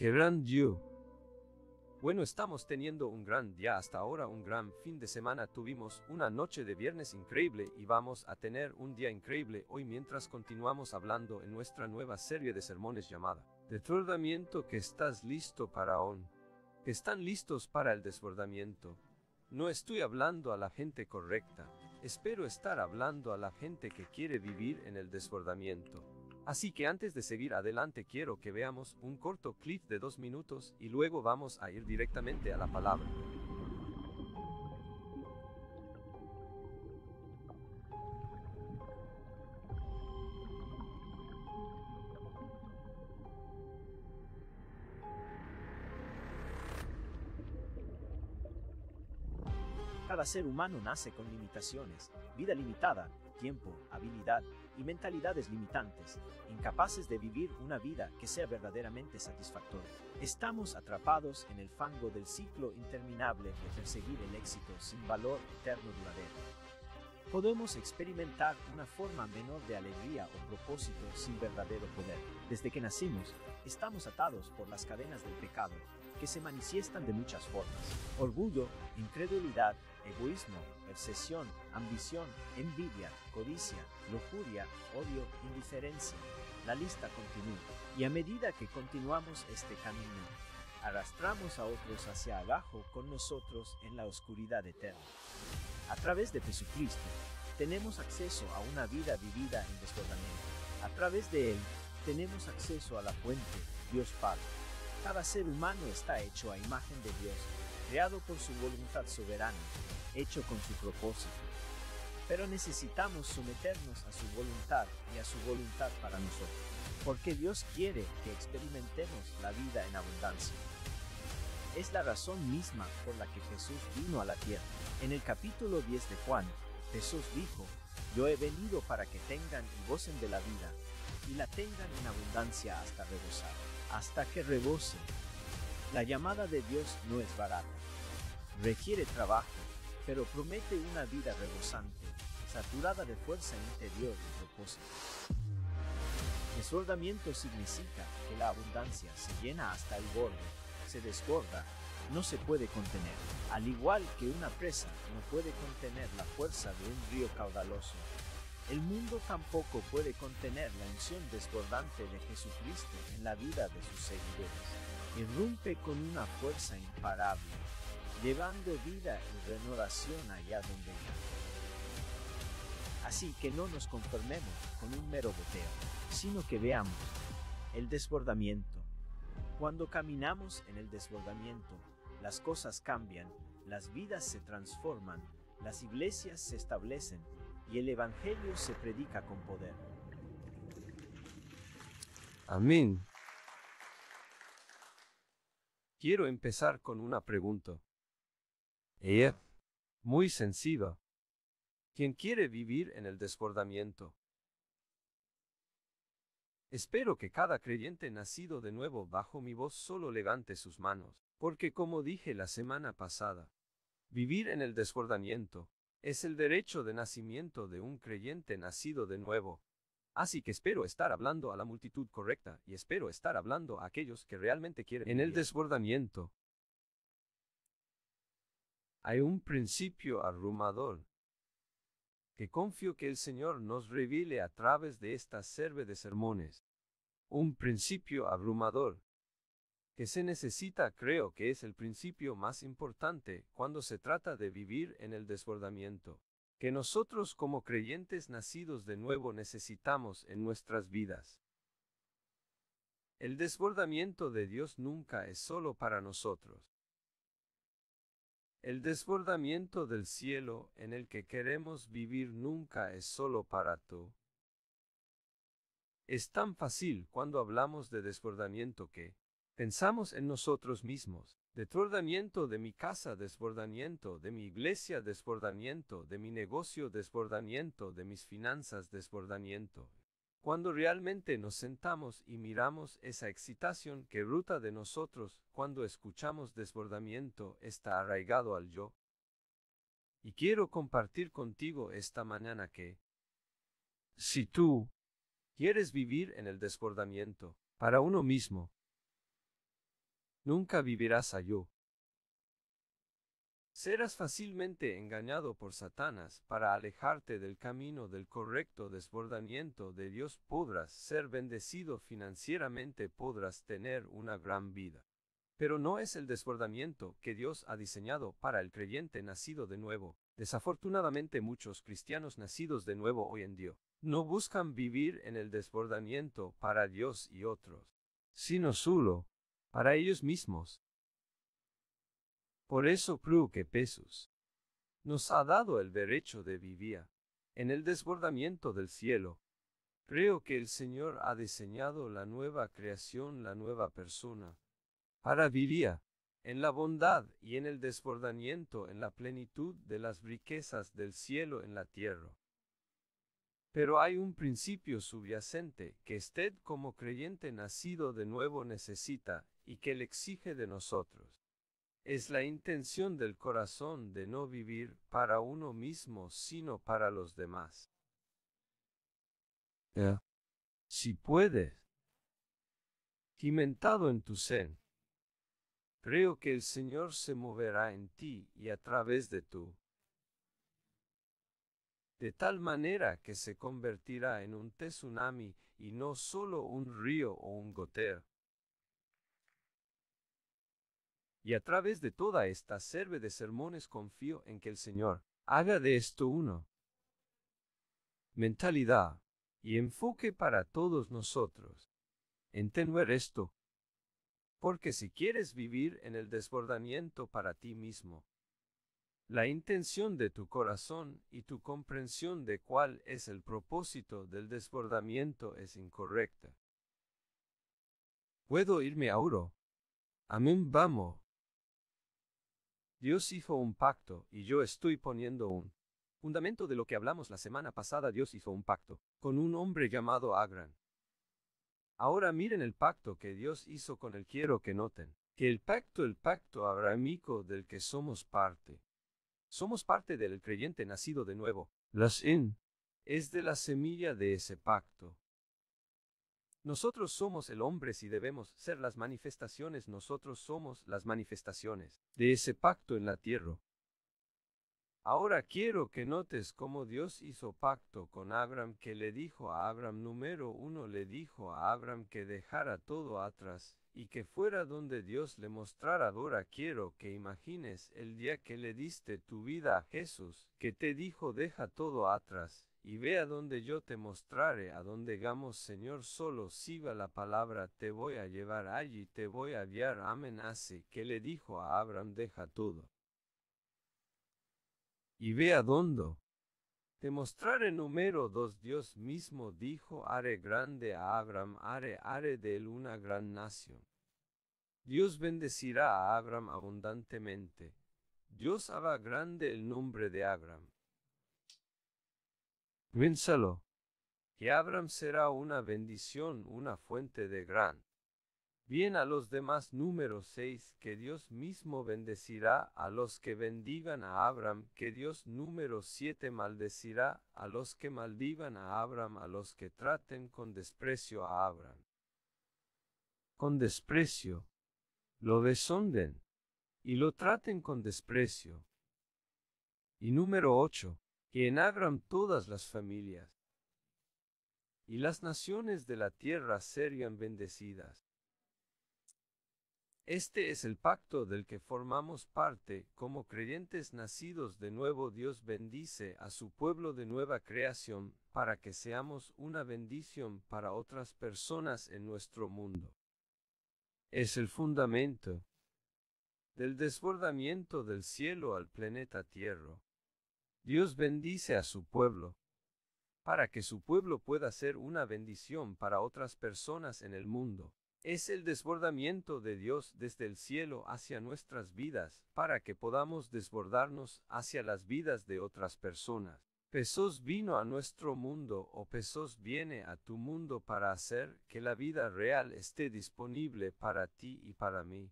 ¡Qué gran día! Bueno, estamos teniendo un gran día hasta ahora, un gran fin de semana. Tuvimos una noche de viernes increíble y vamos a tener un día increíble hoy mientras continuamos hablando en nuestra nueva serie de sermones llamada Desbordamiento que estás listo para on. están listos para el desbordamiento. No estoy hablando a la gente correcta. Espero estar hablando a la gente que quiere vivir en el desbordamiento. Así que antes de seguir adelante quiero que veamos un corto clip de dos minutos y luego vamos a ir directamente a la palabra. Cada ser humano nace con limitaciones, vida limitada, tiempo, habilidad y mentalidades limitantes, incapaces de vivir una vida que sea verdaderamente satisfactoria. Estamos atrapados en el fango del ciclo interminable de perseguir el éxito sin valor eterno duradero. Podemos experimentar una forma menor de alegría o propósito sin verdadero poder. Desde que nacimos, estamos atados por las cadenas del pecado que se manifiestan de muchas formas. Orgullo, incredulidad, egoísmo, obsesión, ambición, envidia, codicia, lujuria, odio, indiferencia. La lista continúa. Y a medida que continuamos este camino, arrastramos a otros hacia abajo con nosotros en la oscuridad eterna. A través de Jesucristo, tenemos acceso a una vida vivida en desbordamiento. A través de Él, tenemos acceso a la fuente, Dios Padre. Cada ser humano está hecho a imagen de Dios, creado por su voluntad soberana, hecho con su propósito. Pero necesitamos someternos a su voluntad y a su voluntad para nosotros, porque Dios quiere que experimentemos la vida en abundancia. Es la razón misma por la que Jesús vino a la tierra. En el capítulo 10 de Juan, Jesús dijo, Yo he venido para que tengan y gocen de la vida, y la tengan en abundancia hasta rebosar hasta que rebose. La llamada de Dios no es barata. Requiere trabajo, pero promete una vida rebosante, saturada de fuerza e interior y propósito. Desbordamiento significa que la abundancia se llena hasta el borde, se desborda, no se puede contener, al igual que una presa no puede contener la fuerza de un río caudaloso, el mundo tampoco puede contener la unción desbordante de Jesucristo en la vida de sus seguidores. Irrumpe con una fuerza imparable, llevando vida y renovación allá donde va. Así que no nos conformemos con un mero boteo, sino que veamos el desbordamiento. Cuando caminamos en el desbordamiento, las cosas cambian, las vidas se transforman, las iglesias se establecen, y el Evangelio se predica con poder. Amén. Quiero empezar con una pregunta. Ella, muy sensiva. ¿Quién quiere vivir en el desbordamiento? Espero que cada creyente nacido de nuevo bajo mi voz solo levante sus manos, porque como dije la semana pasada, vivir en el desbordamiento es el derecho de nacimiento de un creyente nacido de nuevo. Así que espero estar hablando a la multitud correcta y espero estar hablando a aquellos que realmente quieren. En el desbordamiento hay un principio arrumador que confío que el Señor nos revile a través de esta serve de sermones. Un principio abrumador que se necesita creo que es el principio más importante cuando se trata de vivir en el desbordamiento, que nosotros como creyentes nacidos de nuevo necesitamos en nuestras vidas. El desbordamiento de Dios nunca es solo para nosotros. El desbordamiento del cielo en el que queremos vivir nunca es solo para tú. Es tan fácil cuando hablamos de desbordamiento que, Pensamos en nosotros mismos. Desbordamiento de mi casa, desbordamiento de mi iglesia, desbordamiento de mi negocio, desbordamiento de mis finanzas, desbordamiento. Cuando realmente nos sentamos y miramos esa excitación que ruta de nosotros, cuando escuchamos desbordamiento, está arraigado al yo. Y quiero compartir contigo esta mañana que, si tú quieres vivir en el desbordamiento, para uno mismo, nunca vivirás yo. Serás fácilmente engañado por Satanás para alejarte del camino del correcto desbordamiento de Dios. Podrás ser bendecido financieramente, podrás tener una gran vida. Pero no es el desbordamiento que Dios ha diseñado para el creyente nacido de nuevo. Desafortunadamente muchos cristianos nacidos de nuevo hoy en día no buscan vivir en el desbordamiento para Dios y otros, sino solo para ellos mismos. Por eso creo que Jesús nos ha dado el derecho de vivir en el desbordamiento del cielo. Creo que el Señor ha diseñado la nueva creación, la nueva persona, para vivir en la bondad y en el desbordamiento, en la plenitud de las riquezas del cielo en la tierra. Pero hay un principio subyacente que usted como creyente nacido de nuevo necesita y que Él exige de nosotros. Es la intención del corazón de no vivir para uno mismo, sino para los demás. Si puedes, cimentado en tu zen, creo que el Señor se moverá en ti y a través de tú, de tal manera que se convertirá en un tsunami y no solo un río o un gotero. Y a través de toda esta serie de sermones confío en que el Señor haga de esto uno. Mentalidad y enfoque para todos nosotros. Entender esto. Porque si quieres vivir en el desbordamiento para ti mismo, la intención de tu corazón y tu comprensión de cuál es el propósito del desbordamiento es incorrecta. Puedo irme a ahora. Amén, vamos. Dios hizo un pacto, y yo estoy poniendo un fundamento de lo que hablamos la semana pasada. Dios hizo un pacto con un hombre llamado Agran. Ahora miren el pacto que Dios hizo con el Quiero que noten que el pacto, el pacto abramico del que somos parte. Somos parte del creyente nacido de nuevo. Las in es de la semilla de ese pacto. Nosotros somos el hombre si debemos ser las manifestaciones, nosotros somos las manifestaciones de ese pacto en la tierra. Ahora quiero que notes cómo Dios hizo pacto con Abraham que le dijo a Abraham número uno le dijo a Abraham que dejara todo atrás y que fuera donde Dios le mostrara. Ahora quiero que imagines el día que le diste tu vida a Jesús, que te dijo deja todo atrás y ve a donde yo te mostrare, a donde gamos Señor solo siga la palabra, te voy a llevar allí, te voy a guiar. Amén. que le dijo a Abraham, deja todo. Y ve dónde. Te mostraré número dos. Dios mismo dijo, haré grande a Abraham, haré, haré de él una gran nación. Dios bendecirá a Abraham abundantemente. Dios haga grande el nombre de Abraham. Piénsalo. Que Abraham será una bendición, una fuente de gran bien a los demás. Número seis, Que Dios mismo bendecirá a los que bendigan a Abraham. Que Dios número siete, maldecirá a los que maldigan a Abraham, a los que traten con desprecio a Abraham. Con desprecio. Lo desonden. Y lo traten con desprecio. Y número 8 que enagran todas las familias. Y las naciones de la tierra serían bendecidas. Este es el pacto del que formamos parte como creyentes nacidos de nuevo. Dios bendice a su pueblo de nueva creación para que seamos una bendición para otras personas en nuestro mundo. Es el fundamento del desbordamiento del cielo al planeta Tierra. Dios bendice a su pueblo. Para que su pueblo pueda ser una bendición para otras personas en el mundo, es el desbordamiento de Dios desde el cielo hacia nuestras vidas, para que podamos desbordarnos hacia las vidas de otras personas. Pesos vino a nuestro mundo o Pesos viene a tu mundo para hacer que la vida real esté disponible para ti y para mí.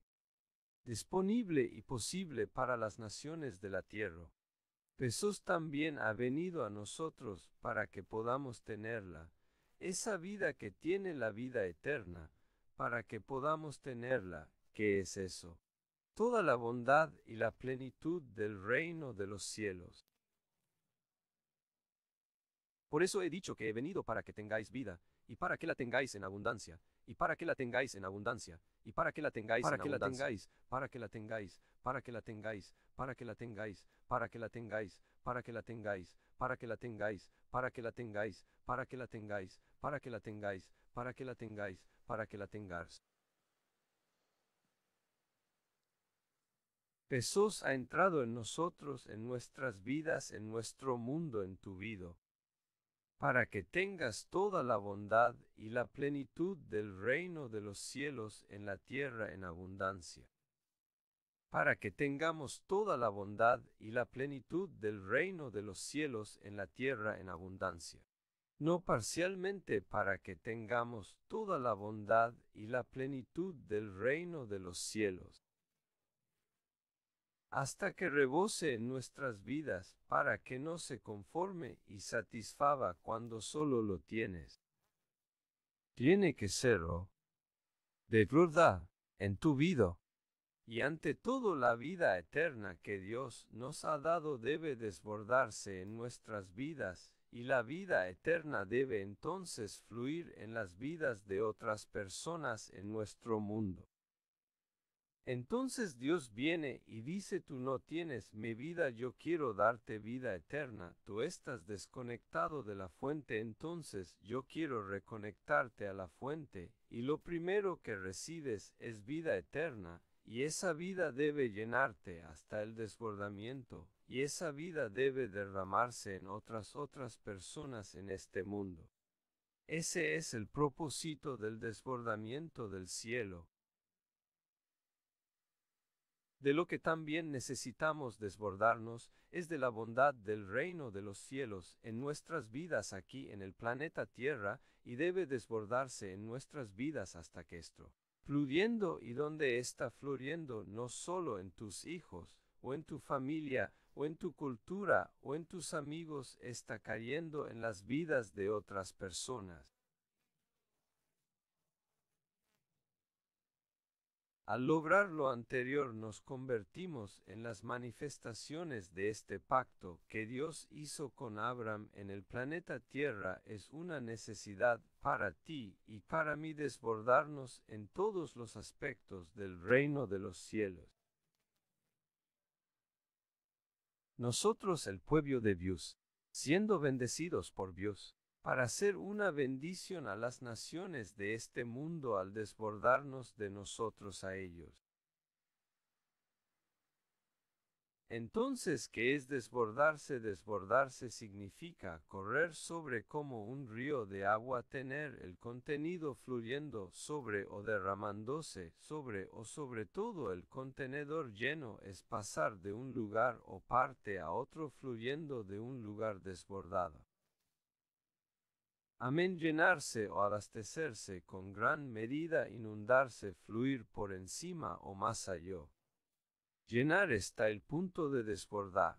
Disponible y posible para las naciones de la tierra. Jesús también ha venido a nosotros para que podamos tenerla, esa vida que tiene la vida eterna, para que podamos tenerla, ¿qué es eso? Toda la bondad y la plenitud del reino de los cielos. Por eso he dicho que he venido para que tengáis vida, y para que la tengáis en abundancia, y para que la tengáis en abundancia, y para que la tengáis para que la tengáis, para que la tengáis, para que la tengáis, para que la tengáis, para que la tengáis, para que la tengáis, para que la tengáis, para que la tengáis, para que la tengáis, para que la tengáis, para que la tengáis, para que la tengáis. Jesús ha entrado en nosotros, en nuestras vidas, en nuestro mundo, en tu vida, para que tengas toda la bondad y la plenitud del reino de los cielos en la tierra en abundancia para que tengamos toda la bondad y la plenitud del reino de los cielos en la tierra en abundancia. No parcialmente para que tengamos toda la bondad y la plenitud del reino de los cielos. Hasta que rebose en nuestras vidas para que no se conforme y satisfaga cuando solo lo tienes. Tiene que serlo. De verdad, en tu vida y ante todo la vida eterna que Dios nos ha dado debe desbordarse en nuestras vidas, y la vida eterna debe entonces fluir en las vidas de otras personas en nuestro mundo. Entonces Dios viene y dice tú no tienes mi vida, yo quiero darte vida eterna, tú estás desconectado de la fuente, entonces yo quiero reconectarte a la fuente, y lo primero que recibes es vida eterna, y esa vida debe llenarte hasta el desbordamiento, y esa vida debe derramarse en otras otras personas en este mundo. Ese es el propósito del desbordamiento del cielo. De lo que también necesitamos desbordarnos es de la bondad del reino de los cielos en nuestras vidas aquí en el planeta Tierra y debe desbordarse en nuestras vidas hasta que esto fluyendo y donde está fluyendo no solo en tus hijos, o en tu familia, o en tu cultura, o en tus amigos, está cayendo en las vidas de otras personas. Al lograr lo anterior nos convertimos en las manifestaciones de este pacto que Dios hizo con Abraham en el planeta Tierra es una necesidad para ti y para mí desbordarnos en todos los aspectos del reino de los cielos. Nosotros el pueblo de Dios, siendo bendecidos por Dios, para ser una bendición a las naciones de este mundo al desbordarnos de nosotros a ellos. Entonces, ¿qué es desbordarse? Desbordarse significa correr sobre como un río de agua, tener el contenido fluyendo sobre o derramándose sobre o sobre todo el contenedor lleno es pasar de un lugar o parte a otro fluyendo de un lugar desbordado. Amén llenarse o abastecerse con gran medida, inundarse, fluir por encima o más allá. Llenar está el punto de desbordar.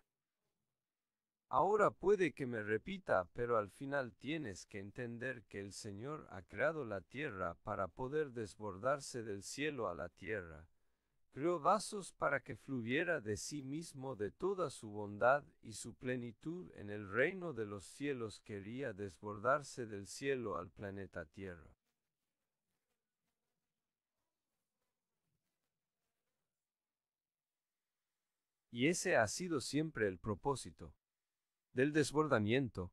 Ahora puede que me repita, pero al final tienes que entender que el Señor ha creado la tierra para poder desbordarse del cielo a la tierra, creó vasos para que fluyera de sí mismo de toda su bondad y su plenitud en el reino de los cielos quería desbordarse del cielo al planeta Tierra. Y ese ha sido siempre el propósito del desbordamiento.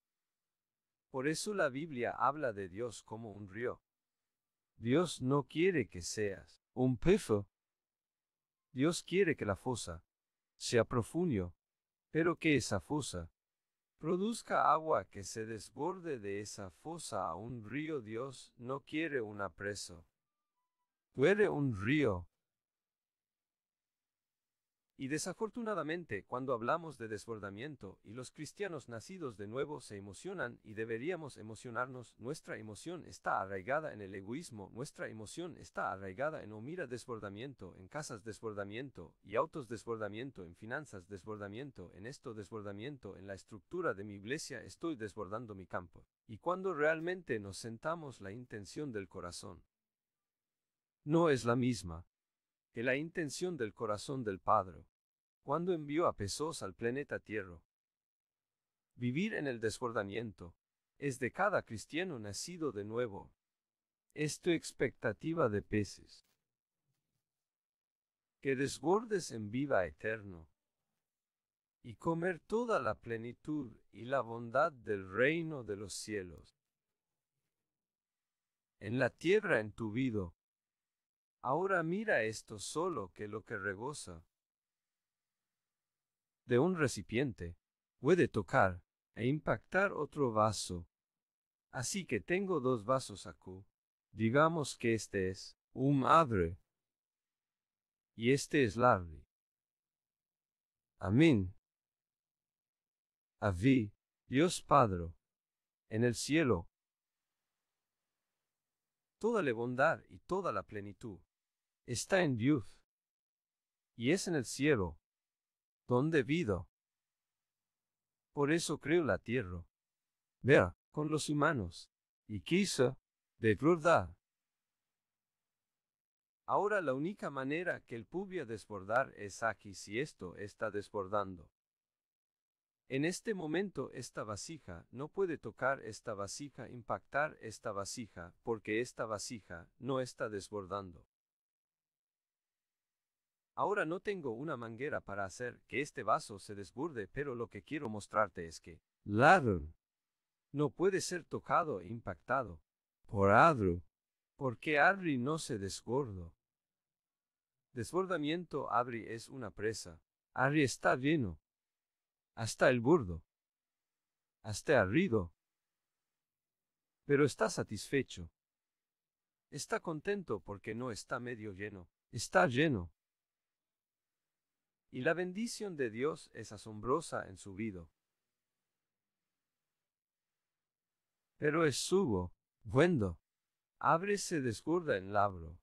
Por eso la Biblia habla de Dios como un río. Dios no quiere que seas un pifo Dios quiere que la fosa sea profundo, pero que esa fosa produzca agua que se desborde de esa fosa a un río. Dios no quiere un apreso. Quiere un río y desafortunadamente, cuando hablamos de desbordamiento y los cristianos nacidos de nuevo se emocionan y deberíamos emocionarnos, nuestra emoción está arraigada en el egoísmo, nuestra emoción está arraigada en omira desbordamiento, en casas desbordamiento y autos desbordamiento, en finanzas desbordamiento, en esto desbordamiento, en la estructura de mi iglesia estoy desbordando mi campo. Y cuando realmente nos sentamos la intención del corazón, no es la misma que la intención del corazón del Padre, cuando envió a Pesos al planeta Tierra. Vivir en el desbordamiento es de cada cristiano nacido de nuevo. Es tu expectativa de peces. Que desbordes en viva eterno y comer toda la plenitud y la bondad del reino de los cielos. En la tierra en tu vida, Ahora mira esto solo que lo que regoza de un recipiente puede tocar e impactar otro vaso. Así que tengo dos vasos aquí. Digamos que este es un madre y este es Larry. Amén. Avi, Dios Padre, en el cielo, toda la bondad y toda la plenitud está en Dios. Y es en el cielo, donde vivo. Por eso creo la tierra. Vea, con los humanos. Y quizá, de verdad. Ahora la única manera que el pubia desbordar es aquí si esto está desbordando. En este momento esta vasija no puede tocar esta vasija, impactar esta vasija, porque esta vasija no está desbordando. Ahora no tengo una manguera para hacer que este vaso se desborde, pero lo que quiero mostrarte es que ladr no puede ser tocado e impactado por Adru, porque Adri no se desgordo Desbordamiento Adri es una presa. Adri está lleno. Hasta el burdo. Hasta rido. Pero está satisfecho. Está contento porque no está medio lleno. Está lleno. Y la bendición de Dios es asombrosa en su vida. Pero es subo, bueno, se descurda en labro.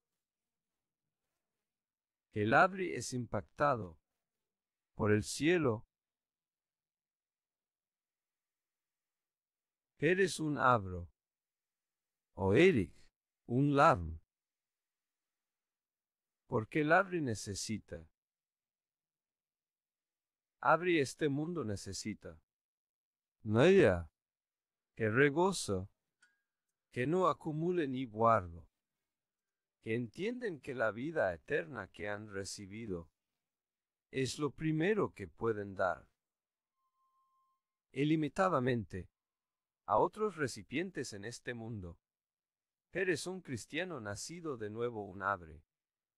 El Abri es impactado por el cielo. Eres un abro, o Eric, un labro. porque el abre necesita abre este mundo necesita. Naya, que regoza, que no acumule ni guardo, que entienden que la vida eterna que han recibido es lo primero que pueden dar. Ilimitadamente, a otros recipientes en este mundo. Eres un cristiano nacido de nuevo un abre,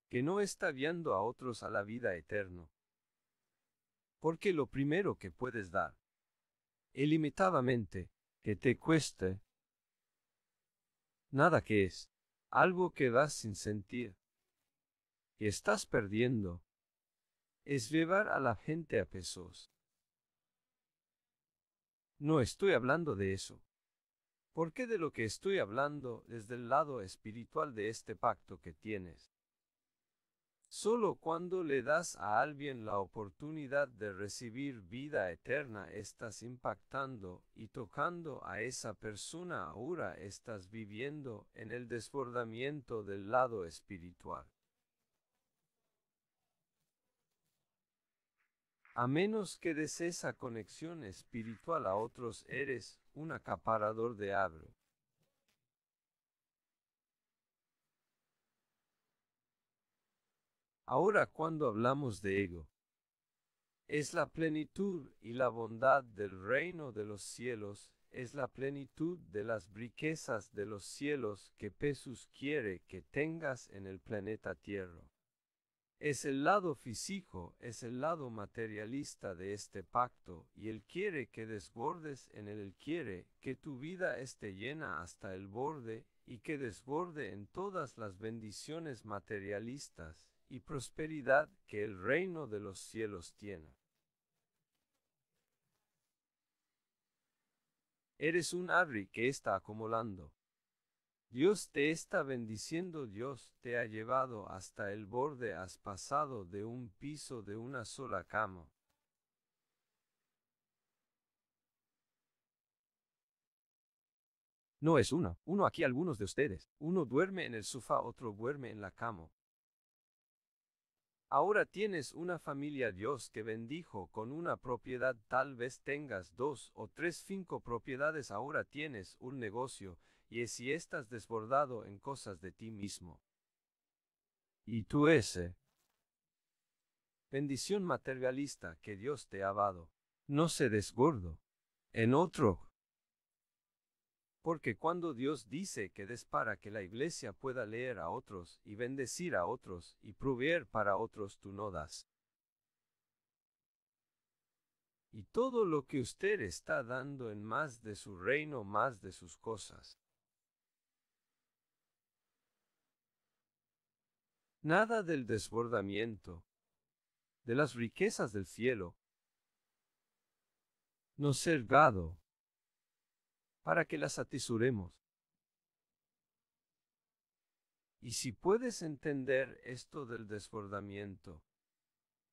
que no está viendo a otros a la vida eterna, porque lo primero que puedes dar, ilimitadamente, que te cueste, nada que es, algo que das sin sentir, que estás perdiendo, es llevar a la gente a pesos. No estoy hablando de eso. Porque de lo que estoy hablando desde el lado espiritual de este pacto que tienes. Solo cuando le das a alguien la oportunidad de recibir vida eterna estás impactando y tocando a esa persona ahora estás viviendo en el desbordamiento del lado espiritual. A menos que des esa conexión espiritual a otros, eres un acaparador de abro. Ahora cuando hablamos de ego, es la plenitud y la bondad del reino de los cielos, es la plenitud de las riquezas de los cielos que Jesús quiere que tengas en el planeta Tierra. Es el lado físico, es el lado materialista de este pacto, y Él quiere que desbordes en Él, Él quiere que tu vida esté llena hasta el borde, y que desborde en todas las bendiciones materialistas, y prosperidad que el reino de los cielos tiene. Eres un arri que está acumulando. Dios te está bendiciendo, Dios te ha llevado hasta el borde, has pasado de un piso de una sola cama. No es uno, uno aquí algunos de ustedes, uno duerme en el sofá, otro duerme en la cama, Ahora tienes una familia Dios que bendijo con una propiedad, tal vez tengas dos o tres cinco propiedades, ahora tienes un negocio, y es si estás desbordado en cosas de ti mismo. Y tú ese. Bendición materialista que Dios te ha dado. No se desgordo. En otro, porque cuando Dios dice que des para que la iglesia pueda leer a otros y bendecir a otros y proveer para otros, tú no das. Y todo lo que usted está dando en más de su reino, más de sus cosas. Nada del desbordamiento, de las riquezas del cielo, no ser gado, para que las atisuremos Y si puedes entender esto del desbordamiento,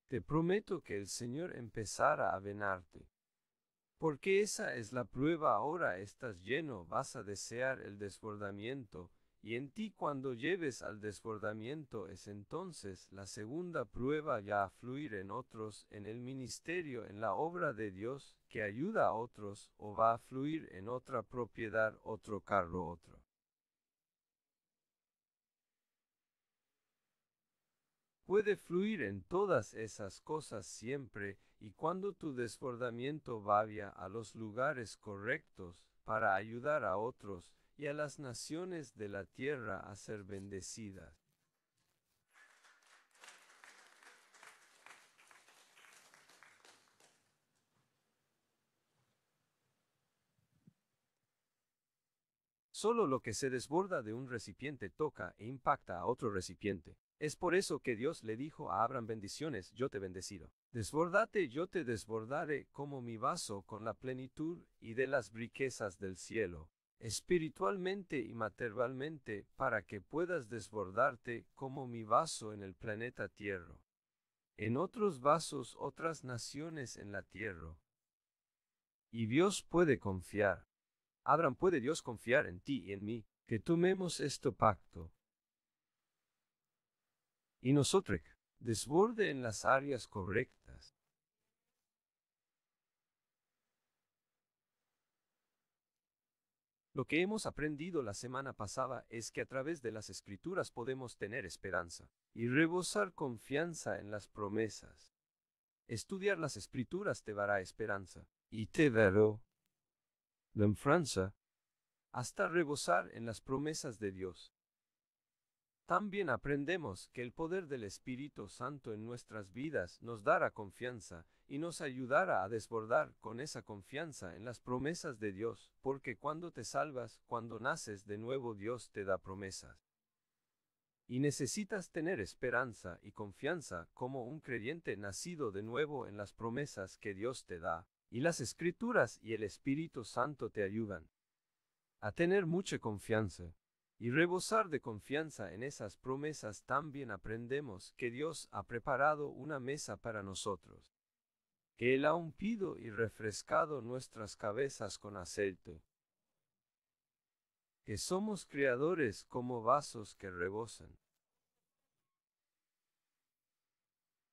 te prometo que el Señor empezará a venarte. Porque esa es la prueba ahora estás lleno, vas a desear el desbordamiento, y en ti cuando lleves al desbordamiento es entonces la segunda prueba ya a fluir en otros, en el ministerio, en la obra de Dios, que ayuda a otros, o va a fluir en otra propiedad, otro carro, otro. Puede fluir en todas esas cosas siempre, y cuando tu desbordamiento vaya a los lugares correctos, para ayudar a otros, y a las naciones de la tierra a ser bendecidas. Solo lo que se desborda de un recipiente toca e impacta a otro recipiente. Es por eso que Dios le dijo a Abraham bendiciones, yo te bendecido. Desbordate, yo te desbordaré como mi vaso con la plenitud y de las riquezas del cielo espiritualmente y materialmente para que puedas desbordarte como mi vaso en el planeta Tierra. En otros vasos otras naciones en la Tierra. Y Dios puede confiar. Abraham, ¿puede Dios confiar en ti y en mí, que tomemos este pacto? Y nosotros, desborde en las áreas correctas Lo que hemos aprendido la semana pasada es que a través de las escrituras podemos tener esperanza y rebosar confianza en las promesas. Estudiar las escrituras te dará esperanza y te dará la francia hasta rebosar en las promesas de Dios. También aprendemos que el poder del Espíritu Santo en nuestras vidas nos dará confianza y nos ayudará a desbordar con esa confianza en las promesas de Dios, porque cuando te salvas, cuando naces de nuevo Dios te da promesas. Y necesitas tener esperanza y confianza como un creyente nacido de nuevo en las promesas que Dios te da, y las escrituras y el Espíritu Santo te ayudan a tener mucha confianza. Y rebosar de confianza en esas promesas también aprendemos que Dios ha preparado una mesa para nosotros. Él ha ungido y refrescado nuestras cabezas con aceite, que somos creadores como vasos que rebosan.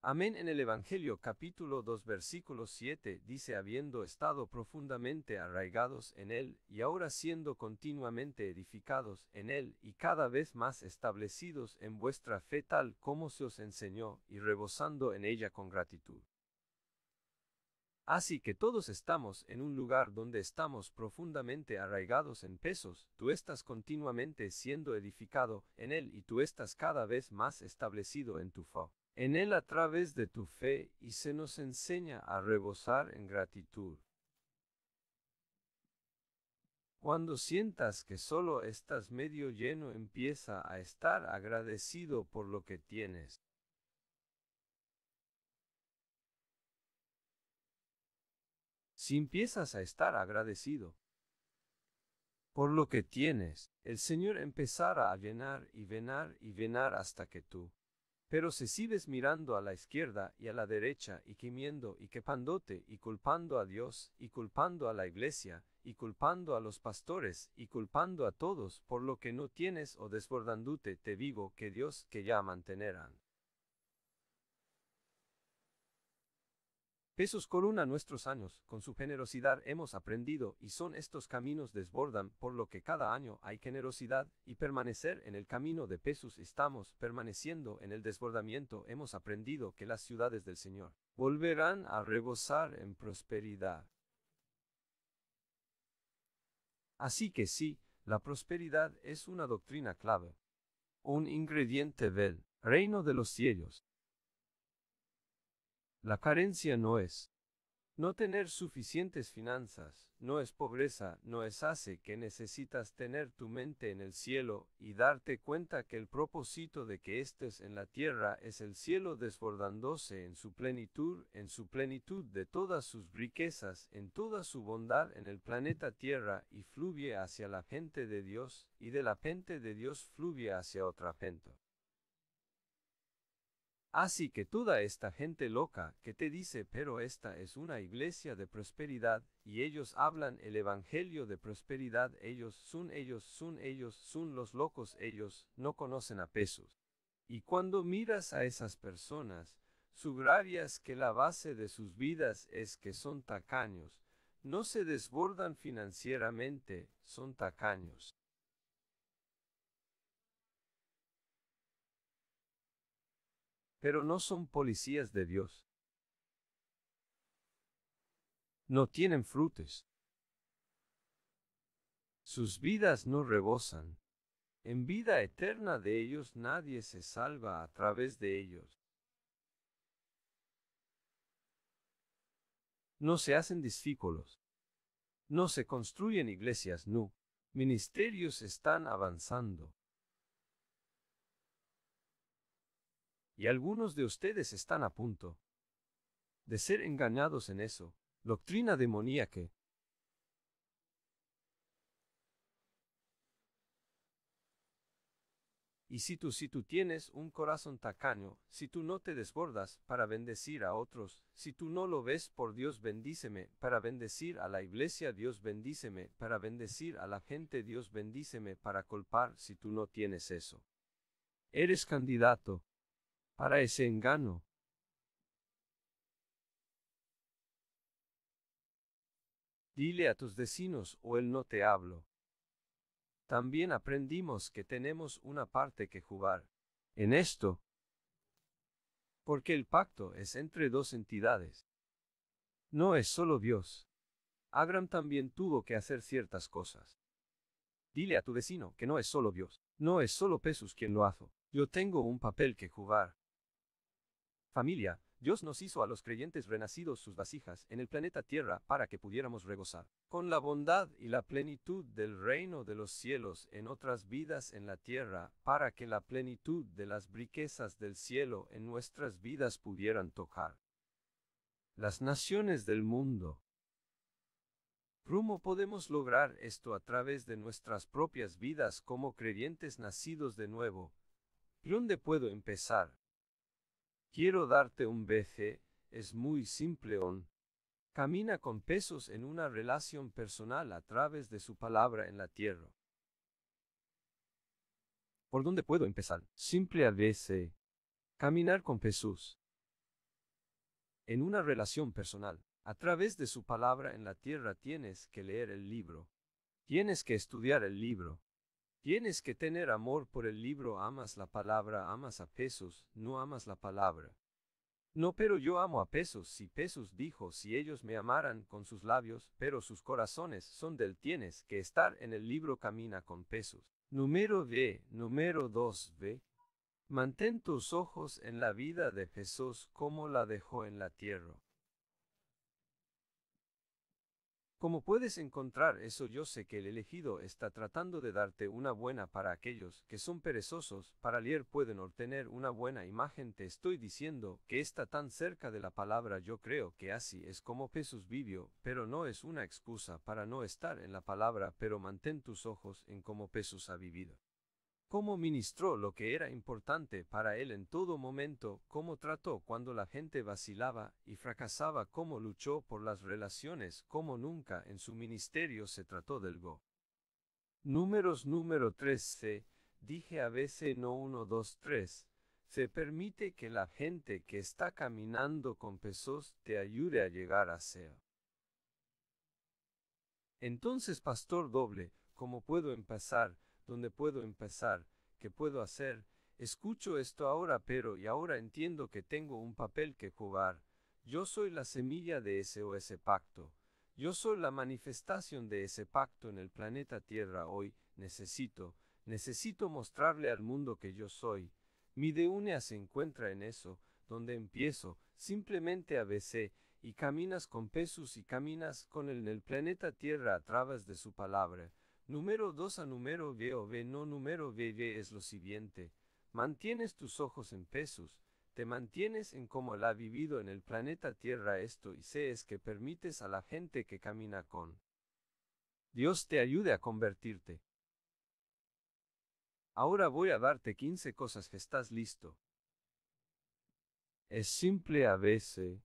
Amén en el Evangelio capítulo 2 versículo 7 dice habiendo estado profundamente arraigados en Él y ahora siendo continuamente edificados en Él y cada vez más establecidos en vuestra fe tal como se os enseñó y rebosando en ella con gratitud. Así que todos estamos en un lugar donde estamos profundamente arraigados en pesos, tú estás continuamente siendo edificado en él y tú estás cada vez más establecido en tu fe. En él a través de tu fe y se nos enseña a rebosar en gratitud. Cuando sientas que solo estás medio lleno empieza a estar agradecido por lo que tienes. si empiezas a estar agradecido por lo que tienes, el Señor empezará a llenar y venar y venar hasta que tú. Pero si sigues mirando a la izquierda y a la derecha y quimiendo y quepándote y culpando a Dios y culpando a la iglesia y culpando a los pastores y culpando a todos por lo que no tienes o desbordándote, te digo que Dios que ya mantenerán pesos corona nuestros años, con su generosidad hemos aprendido y son estos caminos desbordan, por lo que cada año hay generosidad y permanecer en el camino de pesos estamos permaneciendo en el desbordamiento hemos aprendido que las ciudades del Señor volverán a rebosar en prosperidad. Así que sí, la prosperidad es una doctrina clave, un ingrediente del reino de los cielos. La carencia no es. No tener suficientes finanzas, no es pobreza, no es hace que necesitas tener tu mente en el cielo y darte cuenta que el propósito de que estés en la tierra es el cielo desbordándose en su plenitud, en su plenitud de todas sus riquezas, en toda su bondad en el planeta tierra y fluye hacia la gente de Dios y de la gente de Dios fluye hacia otra gente. Así que toda esta gente loca que te dice pero esta es una iglesia de prosperidad y ellos hablan el evangelio de prosperidad ellos son ellos son ellos son los locos ellos no conocen a pesos. Y cuando miras a esas personas, subrayas que la base de sus vidas es que son tacaños, no se desbordan financieramente, son tacaños. pero no son policías de Dios. No tienen frutos. Sus vidas no rebosan. En vida eterna de ellos nadie se salva a través de ellos. No se hacen discípulos. No se construyen iglesias, no. Ministerios están avanzando. Y algunos de ustedes están a punto de ser engañados en eso, doctrina demoníaca. Y si tú, si tú tienes un corazón tacaño, si tú no te desbordas para bendecir a otros, si tú no lo ves por Dios bendíceme, para bendecir a la iglesia Dios bendíceme, para bendecir a la gente Dios bendíceme, para culpar si tú no tienes eso. Eres candidato para ese engano. Dile a tus vecinos o él no te hablo. También aprendimos que tenemos una parte que jugar en esto, porque el pacto es entre dos entidades. No es solo Dios. Abraham también tuvo que hacer ciertas cosas. Dile a tu vecino que no es solo Dios, no es solo Jesús quien lo hace. Yo tengo un papel que jugar. Familia, Dios nos hizo a los creyentes renacidos sus vasijas en el planeta Tierra para que pudiéramos regozar con la bondad y la plenitud del reino de los cielos en otras vidas en la tierra, para que la plenitud de las riquezas del cielo en nuestras vidas pudieran tocar. Las naciones del mundo. ¿Cómo podemos lograr esto a través de nuestras propias vidas como creyentes nacidos de nuevo? ¿Dónde puedo empezar? Quiero darte un BC, es muy simple Camina con pesos en una relación personal a través de su palabra en la tierra. ¿Por dónde puedo empezar? Simple a BC. Caminar con Jesús. En una relación personal, a través de su palabra en la tierra tienes que leer el libro. Tienes que estudiar el libro. Tienes que tener amor por el libro, amas la palabra, amas a pesos, no amas la palabra. No, pero yo amo a Pesos, si Pesos dijo, si ellos me amaran con sus labios, pero sus corazones son del tienes que estar en el libro Camina con Pesos. Número B, número 2, B. Mantén tus ojos en la vida de Jesús como la dejó en la tierra. Como puedes encontrar eso yo sé que el elegido está tratando de darte una buena para aquellos que son perezosos, para leer pueden obtener una buena imagen te estoy diciendo que está tan cerca de la palabra yo creo que así es como Jesús vivió, pero no es una excusa para no estar en la palabra pero mantén tus ojos en cómo Jesús ha vivido cómo ministró lo que era importante para él en todo momento, cómo trató cuando la gente vacilaba y fracasaba, cómo luchó por las relaciones, cómo nunca en su ministerio se trató del go. Números número 13, dije a veces no 1, 2, 3, se permite que la gente que está caminando con pesos te ayude a llegar a ser. Entonces, pastor doble, ¿cómo puedo empezar? donde puedo empezar, qué puedo hacer, escucho esto ahora pero y ahora entiendo que tengo un papel que jugar, yo soy la semilla de ese o ese pacto, yo soy la manifestación de ese pacto en el planeta Tierra hoy, necesito, necesito mostrarle al mundo que yo soy, mi deúnea se encuentra en eso, donde empiezo, simplemente a y caminas con pesos y caminas con él en el planeta Tierra a través de su palabra, Número 2 a número B o B no número B, es lo siguiente. Mantienes tus ojos en pesos, te mantienes en cómo la ha vivido en el planeta Tierra esto y sé es que permites a la gente que camina con Dios te ayude a convertirte. Ahora voy a darte 15 cosas que estás listo. Es simple a veces.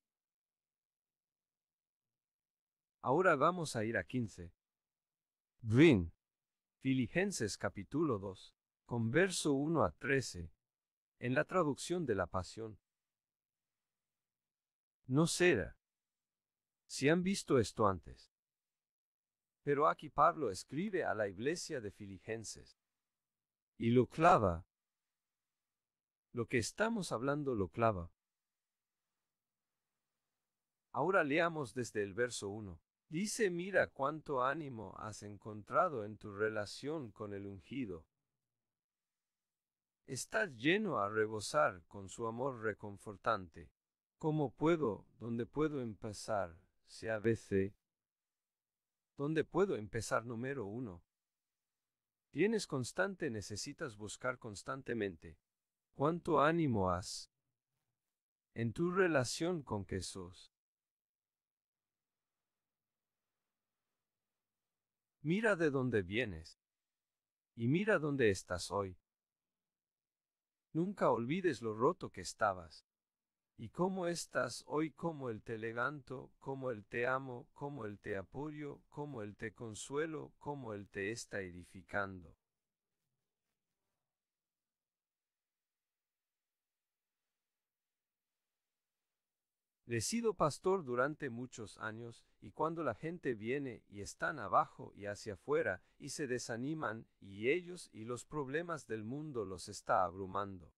Ahora vamos a ir a 15. Green. Filigenses capítulo 2, con verso 1 a 13, en la traducción de la Pasión. No será. Si han visto esto antes. Pero aquí Pablo escribe a la iglesia de Filigenses. Y lo clava. Lo que estamos hablando lo clava. Ahora leamos desde el verso 1. Dice, mira cuánto ánimo has encontrado en tu relación con el ungido. Estás lleno a rebosar con su amor reconfortante. ¿Cómo puedo, dónde puedo empezar, si a veces? ¿Dónde puedo empezar número uno? Tienes constante, necesitas buscar constantemente. ¿Cuánto ánimo has en tu relación con Jesús? Mira de dónde vienes. Y mira dónde estás hoy. Nunca olvides lo roto que estabas. Y cómo estás hoy, como el te levanto, como el te amo, como el te apoyo, como el te consuelo, como el te está edificando. He sido pastor durante muchos años, y cuando la gente viene y están abajo y hacia afuera, y se desaniman, y ellos y los problemas del mundo los está abrumando.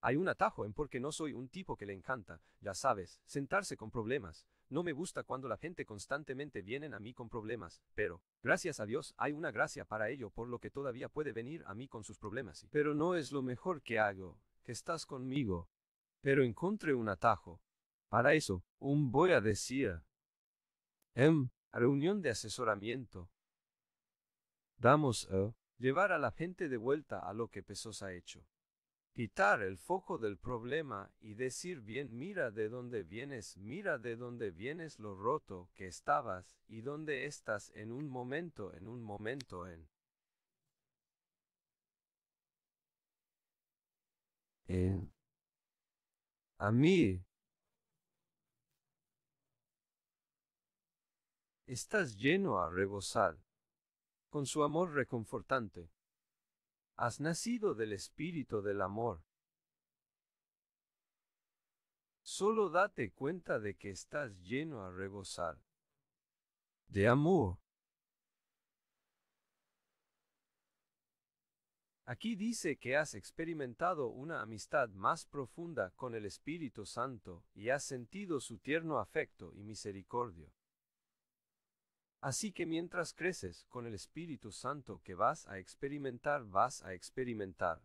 Hay un atajo en porque no soy un tipo que le encanta, ya sabes, sentarse con problemas. No me gusta cuando la gente constantemente vienen a mí con problemas, pero, gracias a Dios, hay una gracia para ello por lo que todavía puede venir a mí con sus problemas. Pero no es lo mejor que hago, que estás conmigo, pero encontré un atajo. Para eso, un boya decía. En em, reunión de asesoramiento. Damos a eh, llevar a la gente de vuelta a lo que Pesos ha hecho. Quitar el foco del problema y decir bien, mira de dónde vienes, mira de dónde vienes lo roto que estabas y dónde estás en un momento, en un momento en. en a mí. Estás lleno a rebosar. Con su amor reconfortante. Has nacido del espíritu del amor. Solo date cuenta de que estás lleno a rebosar. De amor. Aquí dice que has experimentado una amistad más profunda con el Espíritu Santo y has sentido su tierno afecto y misericordia. Así que mientras creces con el Espíritu Santo que vas a experimentar, vas a experimentar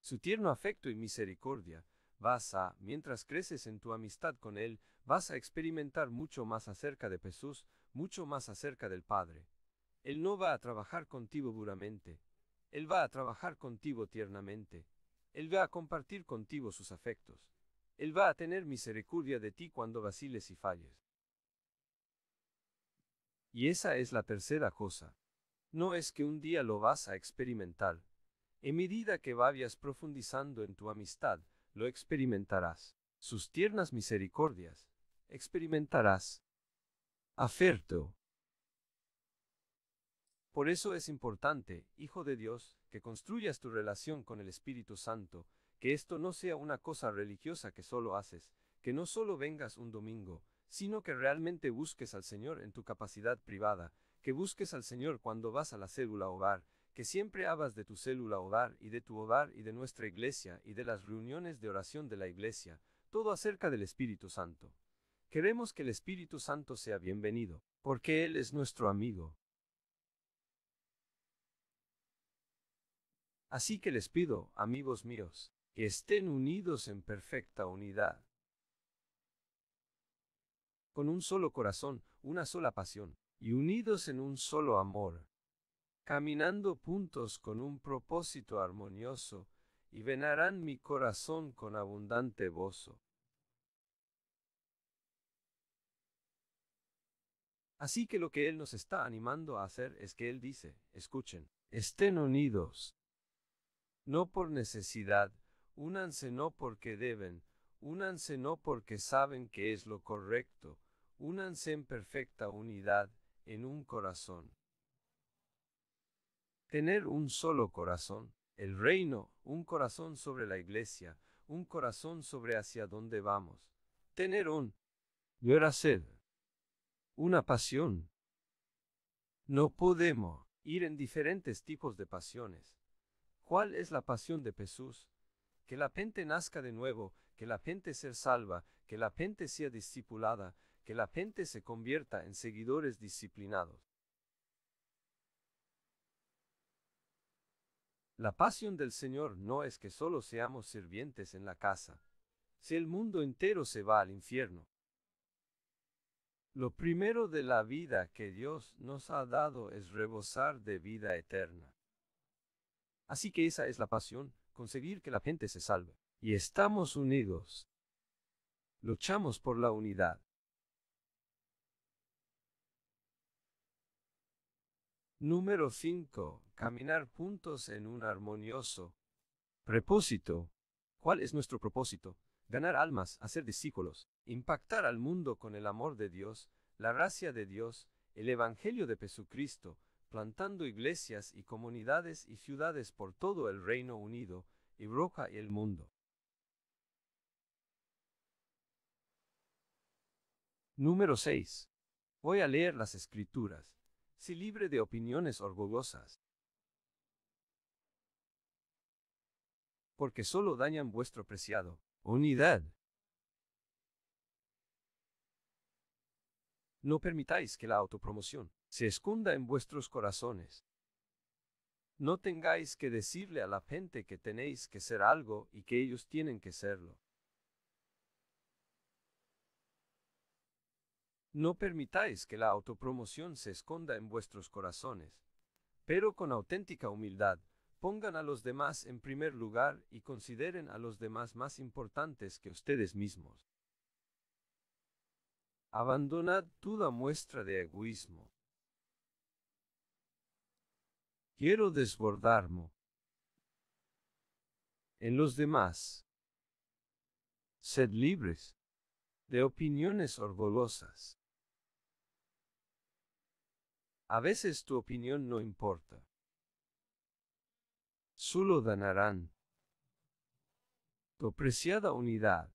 su tierno afecto y misericordia, vas a, mientras creces en tu amistad con Él, vas a experimentar mucho más acerca de Jesús, mucho más acerca del Padre. Él no va a trabajar contigo duramente, él va a trabajar contigo tiernamente. Él va a compartir contigo sus afectos. Él va a tener misericordia de ti cuando vaciles y falles. Y esa es la tercera cosa. No es que un día lo vas a experimentar. En medida que vayas profundizando en tu amistad, lo experimentarás. Sus tiernas misericordias. Experimentarás. Aferto. Por eso es importante, Hijo de Dios, que construyas tu relación con el Espíritu Santo, que esto no sea una cosa religiosa que solo haces, que no solo vengas un domingo, sino que realmente busques al Señor en tu capacidad privada, que busques al Señor cuando vas a la célula hogar, que siempre hablas de tu célula hogar y de tu hogar y de nuestra iglesia y de las reuniones de oración de la iglesia, todo acerca del Espíritu Santo. Queremos que el Espíritu Santo sea bienvenido, porque Él es nuestro amigo, Así que les pido, amigos míos, que estén unidos en perfecta unidad. Con un solo corazón, una sola pasión, y unidos en un solo amor. Caminando puntos con un propósito armonioso, y venarán mi corazón con abundante gozo. Así que lo que Él nos está animando a hacer es que Él dice, escuchen, estén unidos, no por necesidad, únanse no porque deben, únanse no porque saben que es lo correcto, únanse en perfecta unidad, en un corazón. Tener un solo corazón, el reino, un corazón sobre la iglesia, un corazón sobre hacia dónde vamos. Tener un yo era sed, una pasión. No podemos ir en diferentes tipos de pasiones. ¿Cuál es la pasión de Jesús? Que la pente nazca de nuevo, que la pente sea salva, que la pente sea discipulada, que la pente se convierta en seguidores disciplinados. La pasión del Señor no es que solo seamos sirvientes en la casa. Si el mundo entero se va al infierno. Lo primero de la vida que Dios nos ha dado es rebosar de vida eterna. Así que esa es la pasión, conseguir que la gente se salve. Y estamos unidos. Luchamos por la unidad. Número 5. Caminar juntos en un armonioso propósito. ¿Cuál es nuestro propósito? Ganar almas, hacer discípulos, impactar al mundo con el amor de Dios, la gracia de Dios, el Evangelio de Jesucristo, plantando iglesias y comunidades y ciudades por todo el Reino Unido, y Europa y el mundo. Número 6. Voy a leer las escrituras, si libre de opiniones orgullosas. Porque solo dañan vuestro preciado, unidad. No permitáis que la autopromoción, se esconda en vuestros corazones. No tengáis que decirle a la gente que tenéis que ser algo y que ellos tienen que serlo. No permitáis que la autopromoción se esconda en vuestros corazones, pero con auténtica humildad, pongan a los demás en primer lugar y consideren a los demás más importantes que ustedes mismos. Abandonad toda muestra de egoísmo. Quiero desbordarme en los demás. Sed libres de opiniones orgullosas. A veces tu opinión no importa. Solo danarán. tu preciada unidad.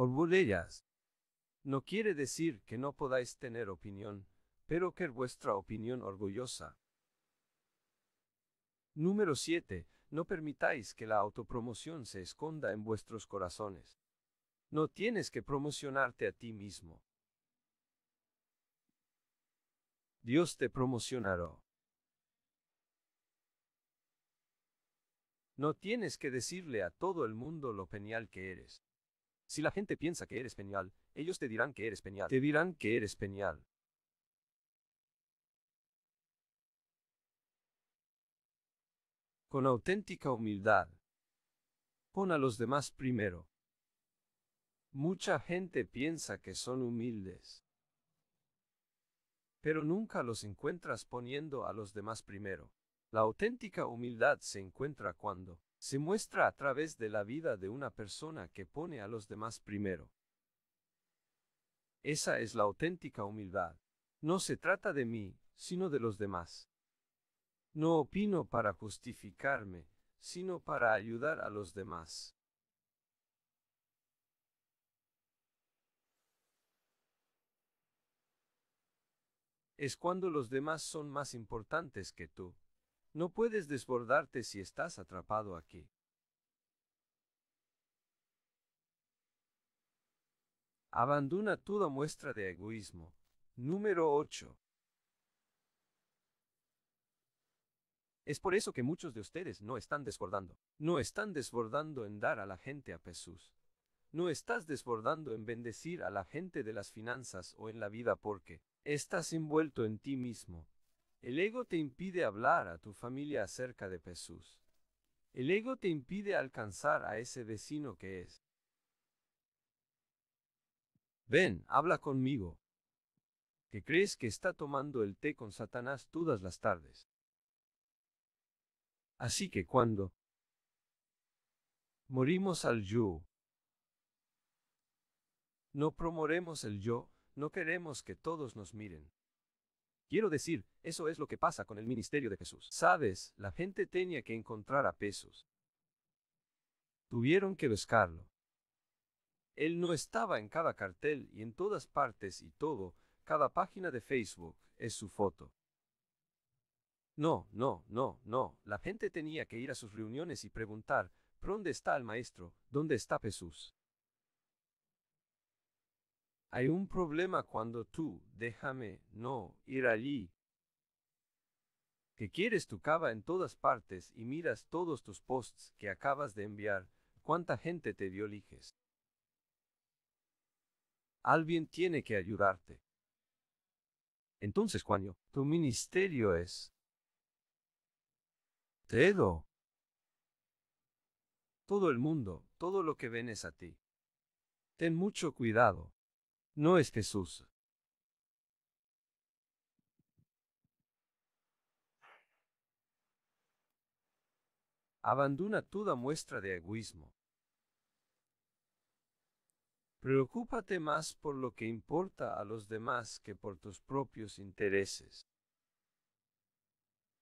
Orgullosas. No quiere decir que no podáis tener opinión, pero que vuestra opinión orgullosa. Número 7. No permitáis que la autopromoción se esconda en vuestros corazones. No tienes que promocionarte a ti mismo. Dios te promocionará. No tienes que decirle a todo el mundo lo penial que eres. Si la gente piensa que eres peñal, ellos te dirán que eres peñal. Te dirán que eres peñal. Con auténtica humildad. Pon a los demás primero. Mucha gente piensa que son humildes. Pero nunca los encuentras poniendo a los demás primero. La auténtica humildad se encuentra cuando se muestra a través de la vida de una persona que pone a los demás primero. Esa es la auténtica humildad. No se trata de mí, sino de los demás. No opino para justificarme, sino para ayudar a los demás. Es cuando los demás son más importantes que tú, no puedes desbordarte si estás atrapado aquí. Abandona toda muestra de egoísmo. Número 8. Es por eso que muchos de ustedes no están desbordando. No están desbordando en dar a la gente a Jesús. No estás desbordando en bendecir a la gente de las finanzas o en la vida porque estás envuelto en ti mismo, el ego te impide hablar a tu familia acerca de Jesús. El ego te impide alcanzar a ese vecino que es. Ven, habla conmigo. ¿Qué crees que está tomando el té con Satanás todas las tardes. Así que cuando morimos al yo, no promoremos el yo, no queremos que todos nos miren. Quiero decir, eso es lo que pasa con el ministerio de Jesús. Sabes, la gente tenía que encontrar a Pesos. Tuvieron que buscarlo. Él no estaba en cada cartel y en todas partes y todo, cada página de Facebook es su foto. No, no, no, no, la gente tenía que ir a sus reuniones y preguntar, ¿dónde está el maestro? ¿Dónde está Jesús? Hay un problema cuando tú, déjame, no, ir allí. Que quieres tu cava en todas partes y miras todos tus posts que acabas de enviar, cuánta gente te dio eliges? Alguien tiene que ayudarte. Entonces, Juanio, tu ministerio es... Tedo. Todo el mundo, todo lo que ven es a ti. Ten mucho cuidado no es Jesús. Abandona toda muestra de egoísmo. Preocúpate más por lo que importa a los demás que por tus propios intereses.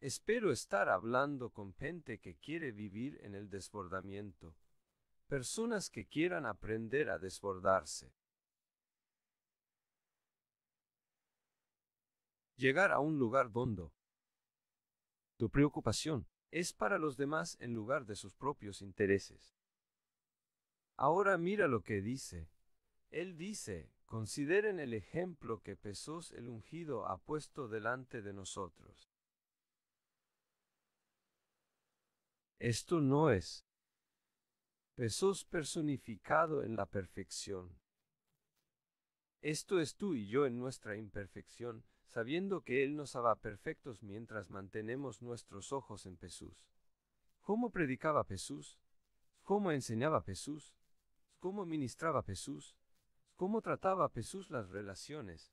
Espero estar hablando con gente que quiere vivir en el desbordamiento, personas que quieran aprender a desbordarse. llegar a un lugar dondo. Tu preocupación es para los demás en lugar de sus propios intereses. Ahora mira lo que dice. Él dice, consideren el ejemplo que Pesos el ungido ha puesto delante de nosotros. Esto no es Pesos personificado en la perfección. Esto es tú y yo en nuestra imperfección, sabiendo que Él nos haga perfectos mientras mantenemos nuestros ojos en Jesús. ¿Cómo predicaba Jesús? ¿Cómo enseñaba Jesús? ¿Cómo ministraba Jesús? ¿Cómo trataba Jesús las relaciones?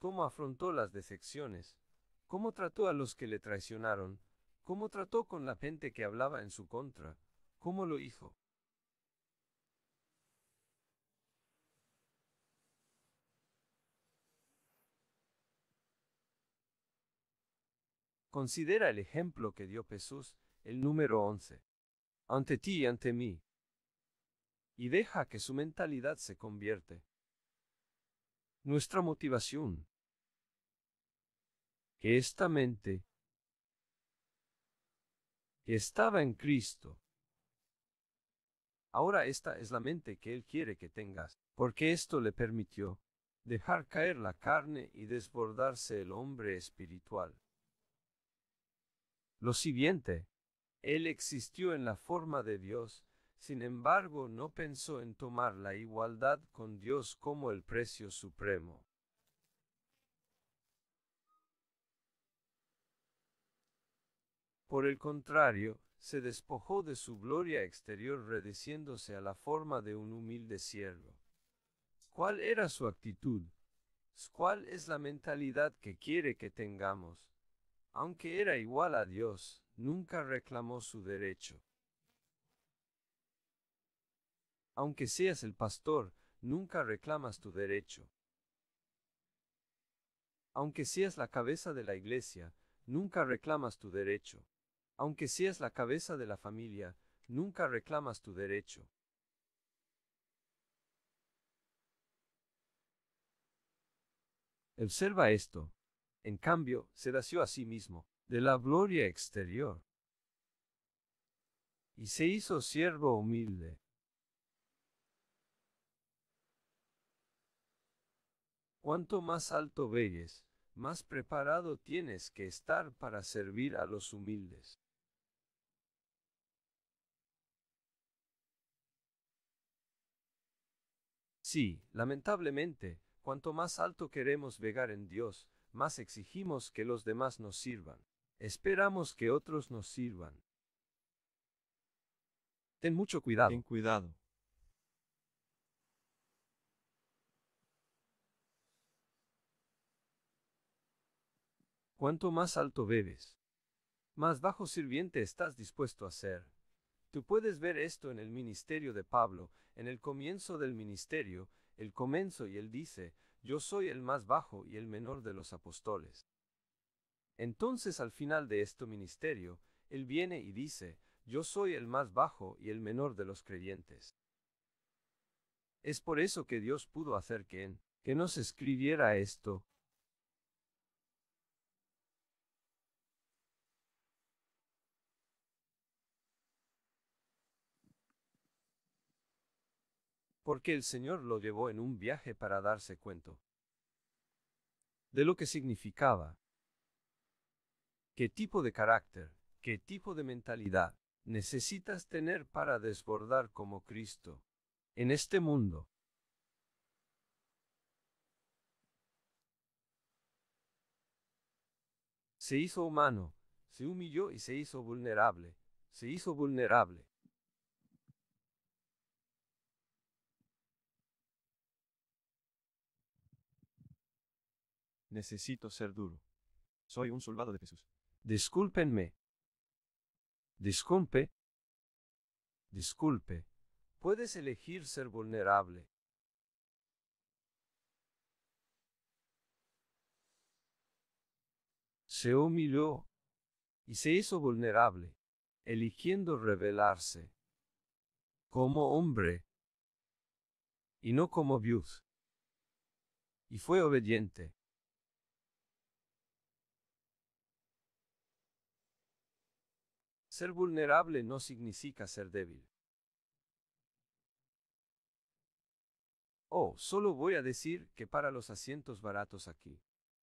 ¿Cómo afrontó las decepciones? ¿Cómo trató a los que le traicionaron? ¿Cómo trató con la gente que hablaba en su contra? ¿Cómo lo hizo? Considera el ejemplo que dio Jesús, el número 11. Ante ti y ante mí. Y deja que su mentalidad se convierte. Nuestra motivación. Que esta mente que estaba en Cristo. Ahora esta es la mente que Él quiere que tengas, porque esto le permitió dejar caer la carne y desbordarse el hombre espiritual. Lo siguiente, Él existió en la forma de Dios, sin embargo no pensó en tomar la igualdad con Dios como el precio supremo. Por el contrario, se despojó de su gloria exterior redeciéndose a la forma de un humilde siervo. ¿Cuál era su actitud? ¿Cuál es la mentalidad que quiere que tengamos? aunque era igual a Dios, nunca reclamó su derecho. Aunque seas el pastor, nunca reclamas tu derecho. Aunque seas la cabeza de la iglesia, nunca reclamas tu derecho. Aunque seas la cabeza de la familia, nunca reclamas tu derecho. Observa esto, en cambio, se nació a sí mismo, de la gloria exterior. Y se hizo siervo humilde. Cuanto más alto veyes, más preparado tienes que estar para servir a los humildes. Sí, lamentablemente, cuanto más alto queremos vegar en Dios, más exigimos que los demás nos sirvan. Esperamos que otros nos sirvan. Ten mucho cuidado. Ten cuidado. Cuanto más alto bebes, más bajo sirviente estás dispuesto a ser. Tú puedes ver esto en el ministerio de Pablo, en el comienzo del ministerio, el comienzo y él dice, yo soy el más bajo y el menor de los apóstoles. Entonces al final de este ministerio, Él viene y dice, Yo soy el más bajo y el menor de los creyentes. Es por eso que Dios pudo hacer que en que nos escribiera esto, porque el Señor lo llevó en un viaje para darse cuenta de lo que significaba, qué tipo de carácter, qué tipo de mentalidad necesitas tener para desbordar como Cristo en este mundo. Se hizo humano, se humilló y se hizo vulnerable, se hizo vulnerable Necesito ser duro. Soy un soldado de Jesús. Discúlpenme. Disculpe. Disculpe. Puedes elegir ser vulnerable. Se humilló y se hizo vulnerable, eligiendo revelarse como hombre y no como Dios. Y fue obediente. Ser vulnerable no significa ser débil. Oh, solo voy a decir que para los asientos baratos aquí.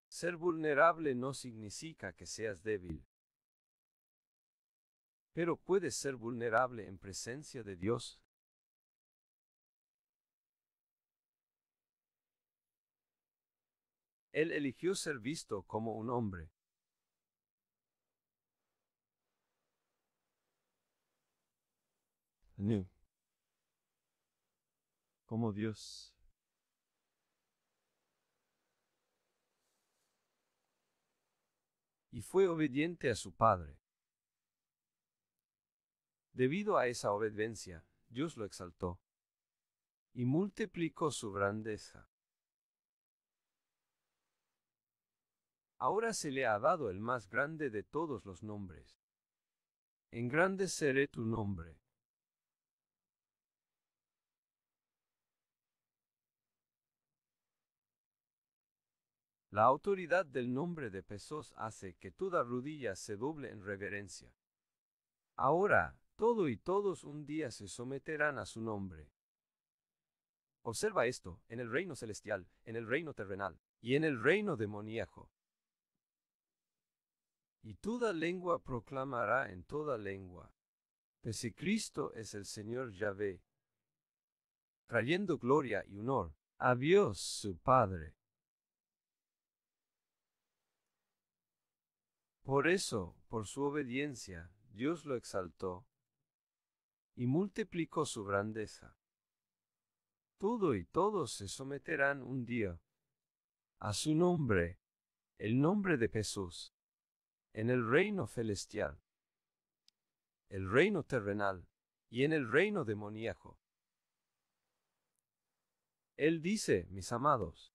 Ser vulnerable no significa que seas débil. Pero puedes ser vulnerable en presencia de Dios. Él eligió ser visto como un hombre. Como Dios y fue obediente a su Padre. Debido a esa obediencia, Dios lo exaltó y multiplicó su grandeza. Ahora se le ha dado el más grande de todos los nombres. En grande seré tu nombre. La autoridad del nombre de Pesos hace que toda rodilla se doble en reverencia. Ahora, todo y todos un día se someterán a su nombre. Observa esto, en el reino celestial, en el reino terrenal, y en el reino demoníaco. Y toda lengua proclamará en toda lengua. Pesicristo Cristo es el Señor Yahvé, trayendo gloria y honor a Dios su Padre. Por eso, por su obediencia, Dios lo exaltó y multiplicó su grandeza. Todo y todos se someterán un día a su nombre, el nombre de Jesús, en el reino celestial, el reino terrenal y en el reino demoníaco. Él dice, mis amados,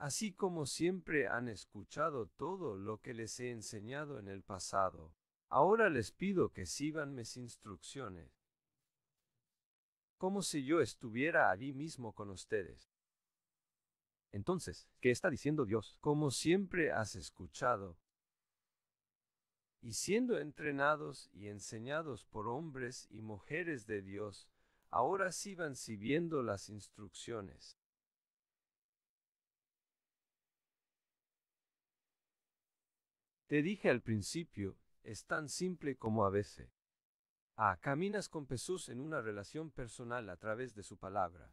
así como siempre han escuchado todo lo que les he enseñado en el pasado. Ahora les pido que sigan mis instrucciones, como si yo estuviera allí mismo con ustedes. Entonces, ¿qué está diciendo Dios? Como siempre has escuchado, y siendo entrenados y enseñados por hombres y mujeres de Dios, ahora sigan siguiendo las instrucciones. Te dije al principio, es tan simple como a veces. A. Ah, caminas con Jesús en una relación personal a través de su palabra.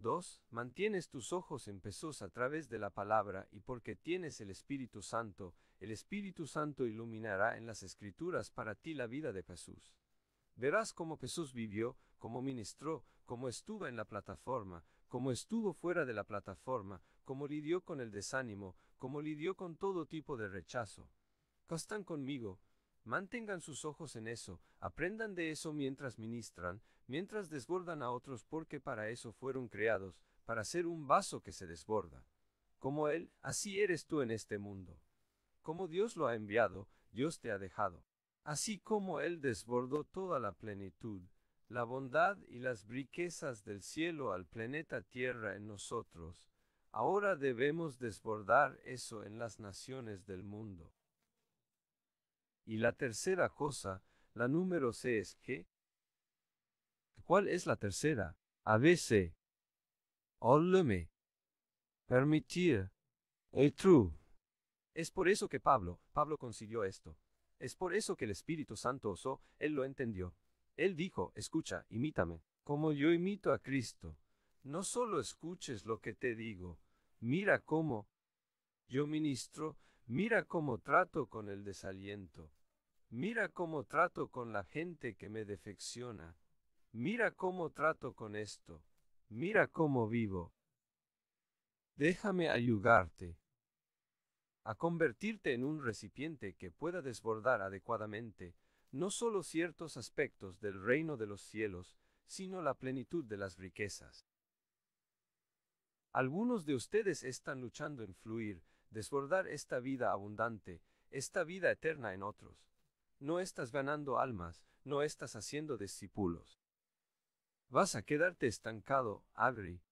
2. Mantienes tus ojos en Jesús a través de la palabra y porque tienes el Espíritu Santo, el Espíritu Santo iluminará en las escrituras para ti la vida de Jesús. Verás cómo Jesús vivió, cómo ministró, cómo estuvo en la plataforma, cómo estuvo fuera de la plataforma, cómo lidió con el desánimo, cómo lidió con todo tipo de rechazo. Están conmigo. Mantengan sus ojos en eso, aprendan de eso mientras ministran, mientras desbordan a otros porque para eso fueron creados, para ser un vaso que se desborda. Como Él, así eres tú en este mundo. Como Dios lo ha enviado, Dios te ha dejado. Así como Él desbordó toda la plenitud, la bondad y las riquezas del cielo al planeta Tierra en nosotros, ahora debemos desbordar eso en las naciones del mundo. Y la tercera cosa, la número C es que... ¿Cuál es la tercera? A veces. Olme. Permitir. El true. Es por eso que Pablo, Pablo consiguió esto. Es por eso que el Espíritu Santo osó, él lo entendió. Él dijo, escucha, imítame, como yo imito a Cristo. No solo escuches lo que te digo, mira cómo yo ministro, Mira cómo trato con el desaliento. Mira cómo trato con la gente que me defecciona. Mira cómo trato con esto. Mira cómo vivo. Déjame ayudarte a convertirte en un recipiente que pueda desbordar adecuadamente no solo ciertos aspectos del reino de los cielos, sino la plenitud de las riquezas. Algunos de ustedes están luchando en fluir, desbordar esta vida abundante, esta vida eterna en otros. No estás ganando almas, no estás haciendo discípulos. Vas a quedarte estancado, Agri.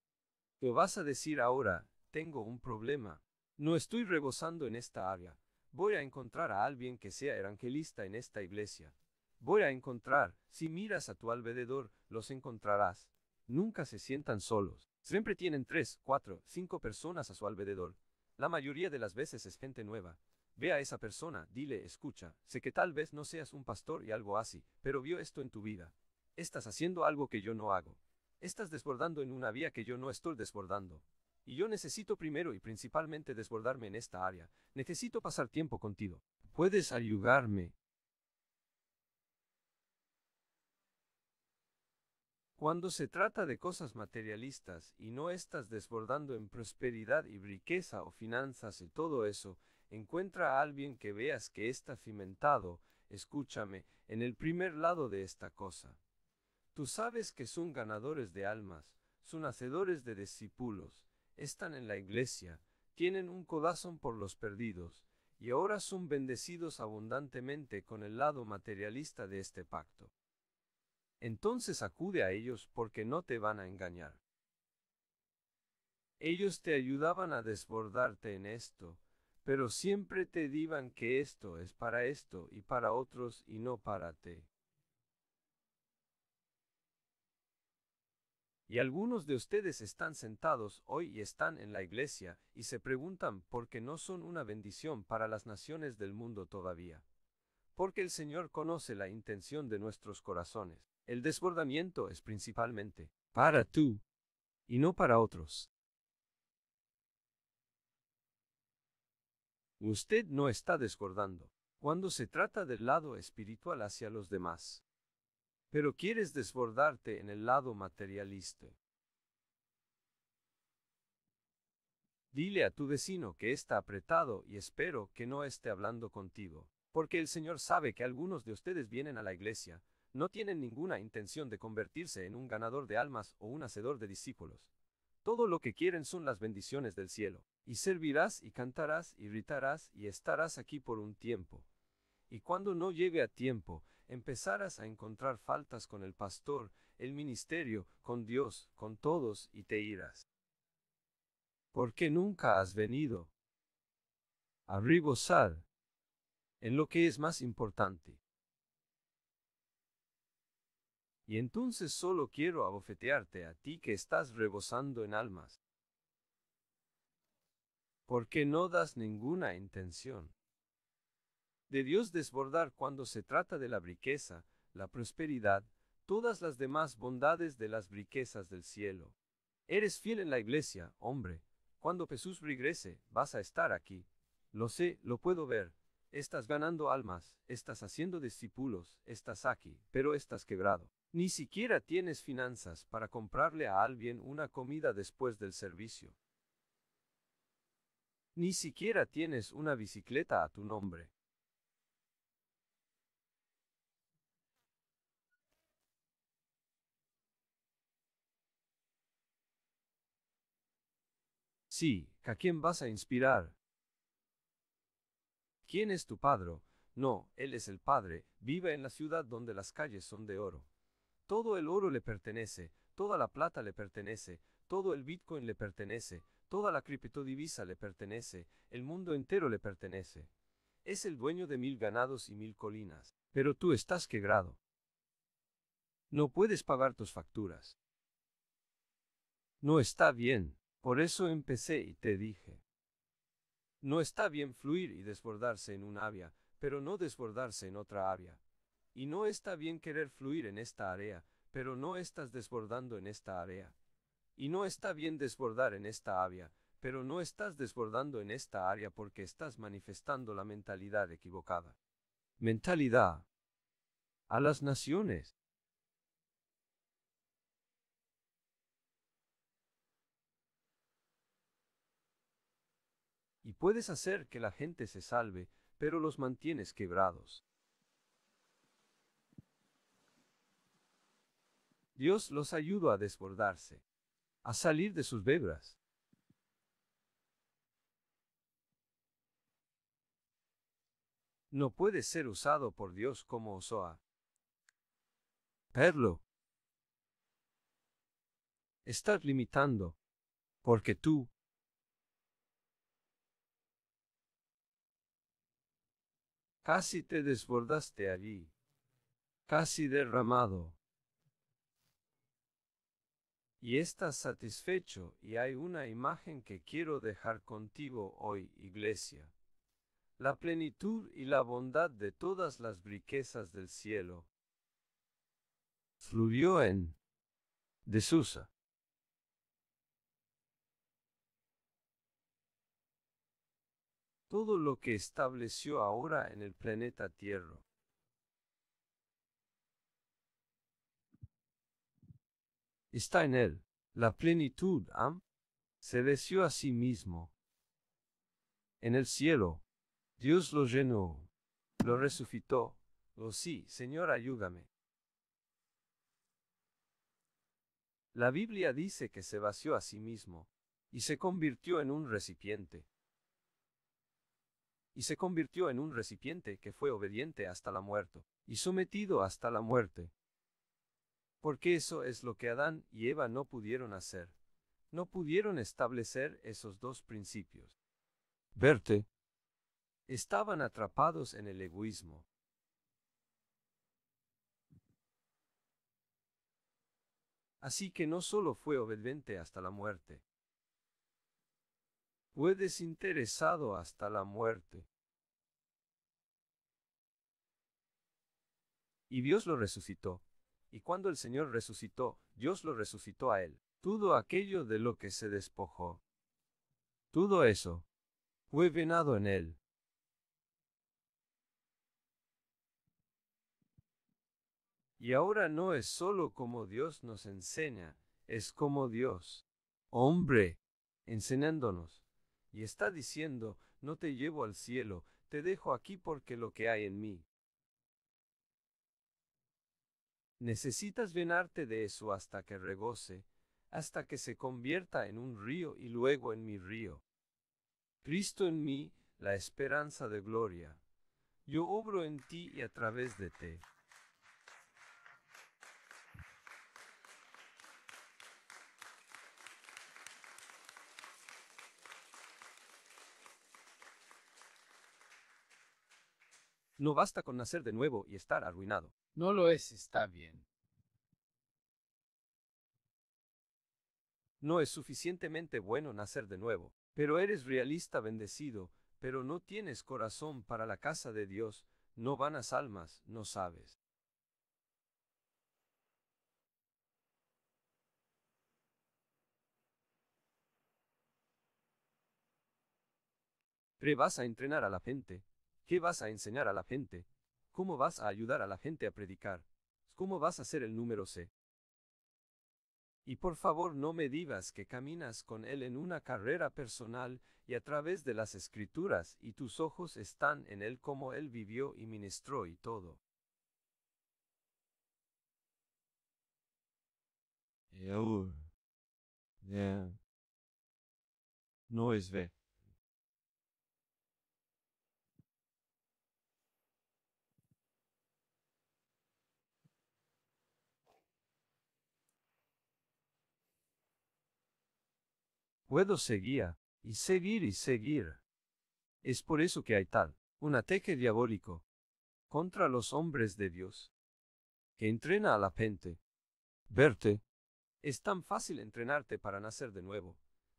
Te vas a decir ahora, tengo un problema. No estoy rebosando en esta área. Voy a encontrar a alguien que sea evangelista en esta iglesia. Voy a encontrar, si miras a tu alrededor, los encontrarás. Nunca se sientan solos. Siempre tienen tres, cuatro, cinco personas a su alrededor. La mayoría de las veces es gente nueva. Ve a esa persona, dile, escucha, sé que tal vez no seas un pastor y algo así, pero vio esto en tu vida. Estás haciendo algo que yo no hago. Estás desbordando en una vía que yo no estoy desbordando. Y yo necesito primero y principalmente desbordarme en esta área. Necesito pasar tiempo contigo. ¿Puedes ayudarme? Cuando se trata de cosas materialistas y no estás desbordando en prosperidad y riqueza o finanzas y todo eso, encuentra a alguien que veas que está cimentado, escúchame, en el primer lado de esta cosa. Tú sabes que son ganadores de almas, son hacedores de discípulos, están en la iglesia, tienen un codazón por los perdidos, y ahora son bendecidos abundantemente con el lado materialista de este pacto entonces acude a ellos porque no te van a engañar. Ellos te ayudaban a desbordarte en esto, pero siempre te diban que esto es para esto y para otros y no para ti. Y algunos de ustedes están sentados hoy y están en la iglesia y se preguntan por qué no son una bendición para las naciones del mundo todavía. Porque el Señor conoce la intención de nuestros corazones. El desbordamiento es principalmente para tú y no para otros. Usted no está desbordando cuando se trata del lado espiritual hacia los demás, pero quieres desbordarte en el lado materialista. Dile a tu vecino que está apretado y espero que no esté hablando contigo, porque el Señor sabe que algunos de ustedes vienen a la iglesia no tienen ninguna intención de convertirse en un ganador de almas o un hacedor de discípulos. Todo lo que quieren son las bendiciones del cielo. Y servirás y cantarás y gritarás y estarás aquí por un tiempo. Y cuando no llegue a tiempo, empezarás a encontrar faltas con el pastor, el ministerio, con Dios, con todos, y te irás. Porque nunca has venido a rebosar en lo que es más importante, y entonces solo quiero abofetearte a ti que estás rebosando en almas. Porque no das ninguna intención. De Dios desbordar cuando se trata de la riqueza, la prosperidad, todas las demás bondades de las riquezas del cielo. Eres fiel en la iglesia, hombre. Cuando Jesús regrese, vas a estar aquí. Lo sé, lo puedo ver. Estás ganando almas, estás haciendo discípulos, estás aquí, pero estás quebrado. Ni siquiera tienes finanzas para comprarle a alguien una comida después del servicio. Ni siquiera tienes una bicicleta a tu nombre. Sí, ¿a quién vas a inspirar? ¿Quién es tu padre? No, él es el padre, vive en la ciudad donde las calles son de oro. Todo el oro le pertenece, toda la plata le pertenece, todo el Bitcoin le pertenece, toda la criptodivisa le pertenece, el mundo entero le pertenece. Es el dueño de mil ganados y mil colinas, pero tú estás quebrado. No puedes pagar tus facturas. No está bien, por eso empecé y te dije. No está bien fluir y desbordarse en un avia, pero no desbordarse en otra avia. Y no está bien querer fluir en esta área, pero no estás desbordando en esta área. Y no está bien desbordar en esta área, pero no estás desbordando en esta área porque estás manifestando la mentalidad equivocada. Mentalidad. A las naciones. Y puedes hacer que la gente se salve, pero los mantienes quebrados. Dios los ayudó a desbordarse, a salir de sus bebras. No puede ser usado por Dios como Osoa. Perlo. Estás limitando, porque tú, Casi te desbordaste allí. Casi derramado y estás satisfecho y hay una imagen que quiero dejar contigo hoy, iglesia. La plenitud y la bondad de todas las riquezas del cielo. Fluyó en desusa. Todo lo que estableció ahora en el planeta Tierra está en él. La plenitud, am, ¿ah? se deseó a sí mismo. En el cielo, Dios lo llenó, lo resucitó. Oh sí, Señor, ayúdame. La Biblia dice que se vació a sí mismo, y se convirtió en un recipiente. Y se convirtió en un recipiente que fue obediente hasta la muerte, y sometido hasta la muerte. Porque eso es lo que Adán y Eva no pudieron hacer. No pudieron establecer esos dos principios. Verte. Estaban atrapados en el egoísmo. Así que no solo fue obediente hasta la muerte. Fue desinteresado hasta la muerte. Y Dios lo resucitó. Y cuando el Señor resucitó, Dios lo resucitó a él. Todo aquello de lo que se despojó. Todo eso fue venado en él. Y ahora no es sólo como Dios nos enseña, es como Dios, hombre, enseñándonos. Y está diciendo, no te llevo al cielo, te dejo aquí porque lo que hay en mí, Necesitas llenarte de eso hasta que regoce, hasta que se convierta en un río y luego en mi río. Cristo en mí, la esperanza de gloria. Yo obro en ti y a través de ti. No basta con nacer de nuevo y estar arruinado. No lo es, está bien. No es suficientemente bueno nacer de nuevo, pero eres realista bendecido, pero no tienes corazón para la casa de Dios, no vanas almas, no sabes. ¿Qué vas a entrenar a la gente? ¿Qué vas a enseñar a la gente? ¿Cómo vas a ayudar a la gente a predicar? ¿Cómo vas a ser el número C? Y por favor no me digas que caminas con Él en una carrera personal y a través de las escrituras y tus ojos están en Él como Él vivió y ministró y todo. No es ve. Puedo seguir, y seguir y seguir. Es por eso que hay tal, un ataque diabólico, contra los hombres de Dios, que entrena a la gente. Verte. Es tan fácil entrenarte para nacer de nuevo.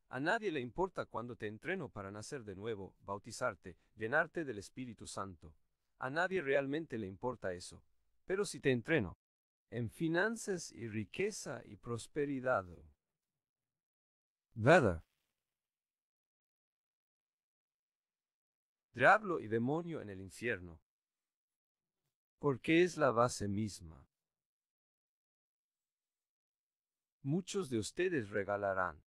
A nadie le importa cuando te entreno para nacer de nuevo, bautizarte, llenarte del Espíritu Santo. A nadie realmente le importa eso. Pero si te entreno en finanzas y riqueza y prosperidad, Veda. Diablo y demonio en el infierno. Porque es la base misma. Muchos de ustedes regalarán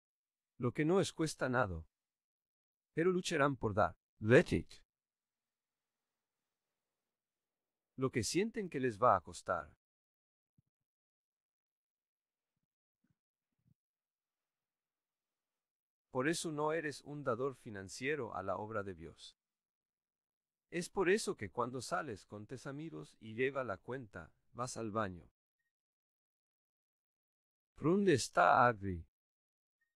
lo que no es cuesta nada, pero lucharán por dar. Let it. Lo que sienten que les va a costar. Por eso no eres un dador financiero a la obra de Dios. Es por eso que cuando sales con tus amigos y lleva la cuenta, vas al baño. ¿Dónde está Abri?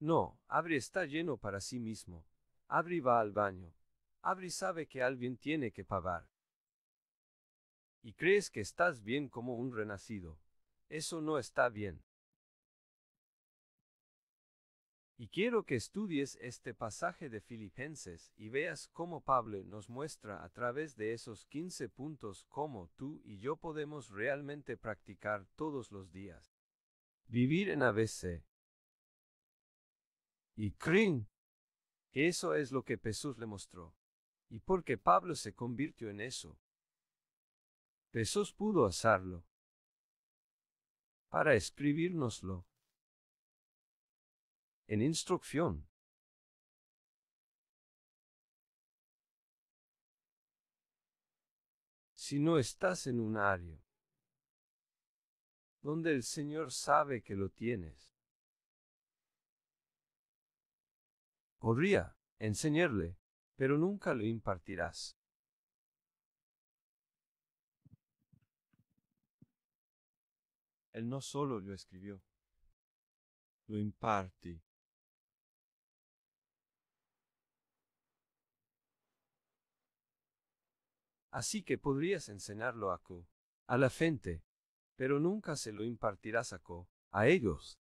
No, Abri está lleno para sí mismo. Abri va al baño. Abri sabe que alguien tiene que pagar. Y crees que estás bien como un renacido. Eso no está bien. Y quiero que estudies este pasaje de Filipenses y veas cómo Pablo nos muestra a través de esos 15 puntos cómo tú y yo podemos realmente practicar todos los días. Vivir en ABC. Y creen que eso es lo que Jesús le mostró. Y porque Pablo se convirtió en eso, Jesús pudo hacerlo para escribirnoslo en instrucción. Si no estás en un área donde el Señor sabe que lo tienes, corría, enseñarle, pero nunca lo impartirás. Él no solo lo escribió, lo impartí. Así que podrías enseñarlo a Q, a la gente, pero nunca se lo impartirás a Q, a ellos.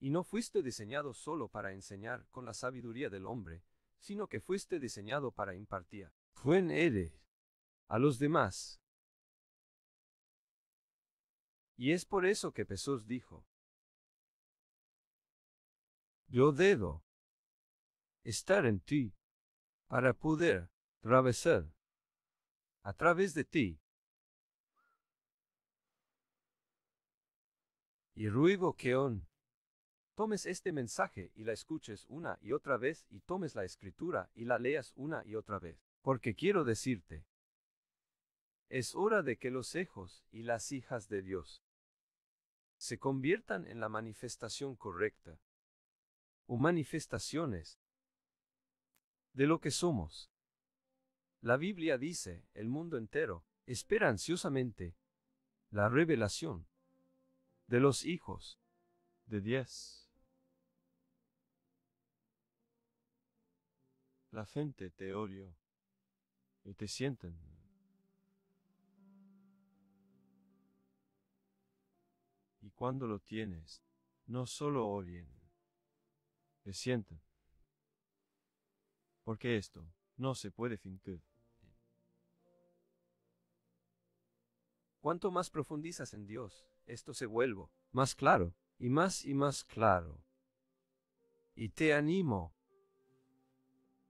Y no fuiste diseñado solo para enseñar con la sabiduría del hombre, sino que fuiste diseñado para impartir. eres. A los demás. Y es por eso que Jesús dijo. Yo dedo estar en ti para poder atravesar a través de ti. Y ruego que on tomes este mensaje y la escuches una y otra vez y tomes la escritura y la leas una y otra vez, porque quiero decirte, es hora de que los hijos y las hijas de Dios se conviertan en la manifestación correcta o manifestaciones de lo que somos. La Biblia dice, el mundo entero, espera ansiosamente la revelación de los hijos de Dios. La gente te y te sienten. Y cuando lo tienes, no solo oyen, te sienten porque esto no se puede fingir. Cuanto más profundizas en Dios, esto se vuelvo más claro y más y más claro. Y te animo.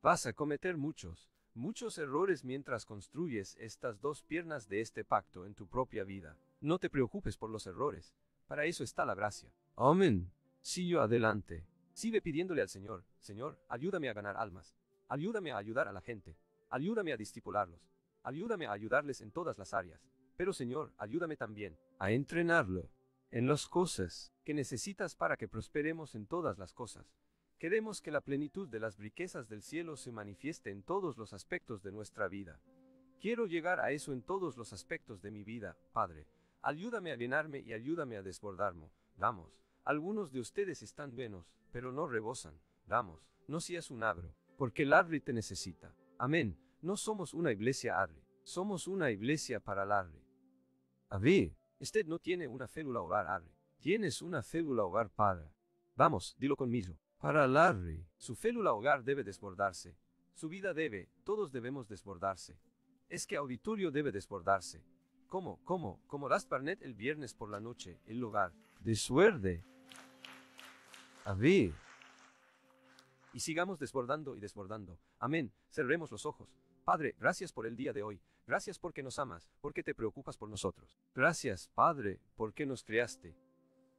Vas a cometer muchos, muchos errores mientras construyes estas dos piernas de este pacto en tu propia vida. No te preocupes por los errores, para eso está la gracia. Amén. Sigue adelante. Sigue pidiéndole al Señor, Señor, ayúdame a ganar almas. Ayúdame a ayudar a la gente. Ayúdame a discipularlos. Ayúdame a ayudarles en todas las áreas. Pero Señor, ayúdame también a entrenarlo en las cosas que necesitas para que prosperemos en todas las cosas. Queremos que la plenitud de las riquezas del cielo se manifieste en todos los aspectos de nuestra vida. Quiero llegar a eso en todos los aspectos de mi vida, Padre. Ayúdame a llenarme y ayúdame a desbordarme. Vamos, algunos de ustedes están buenos, pero no rebosan. Vamos, no seas un abro porque Larry te necesita. Amén. No somos una iglesia Larry. somos una iglesia para Larry. A usted no tiene una célula hogar Larry. tienes una célula hogar para. Vamos, dilo conmigo. Para Larry, su célula hogar debe desbordarse. Su vida debe, todos debemos desbordarse. Es que auditorio debe desbordarse. ¿Cómo, cómo, como barnet el viernes por la noche, el hogar? De suerte. A y sigamos desbordando y desbordando. Amén. Cerremos los ojos. Padre, gracias por el día de hoy. Gracias porque nos amas, porque te preocupas por nosotros. Gracias, Padre, porque nos creaste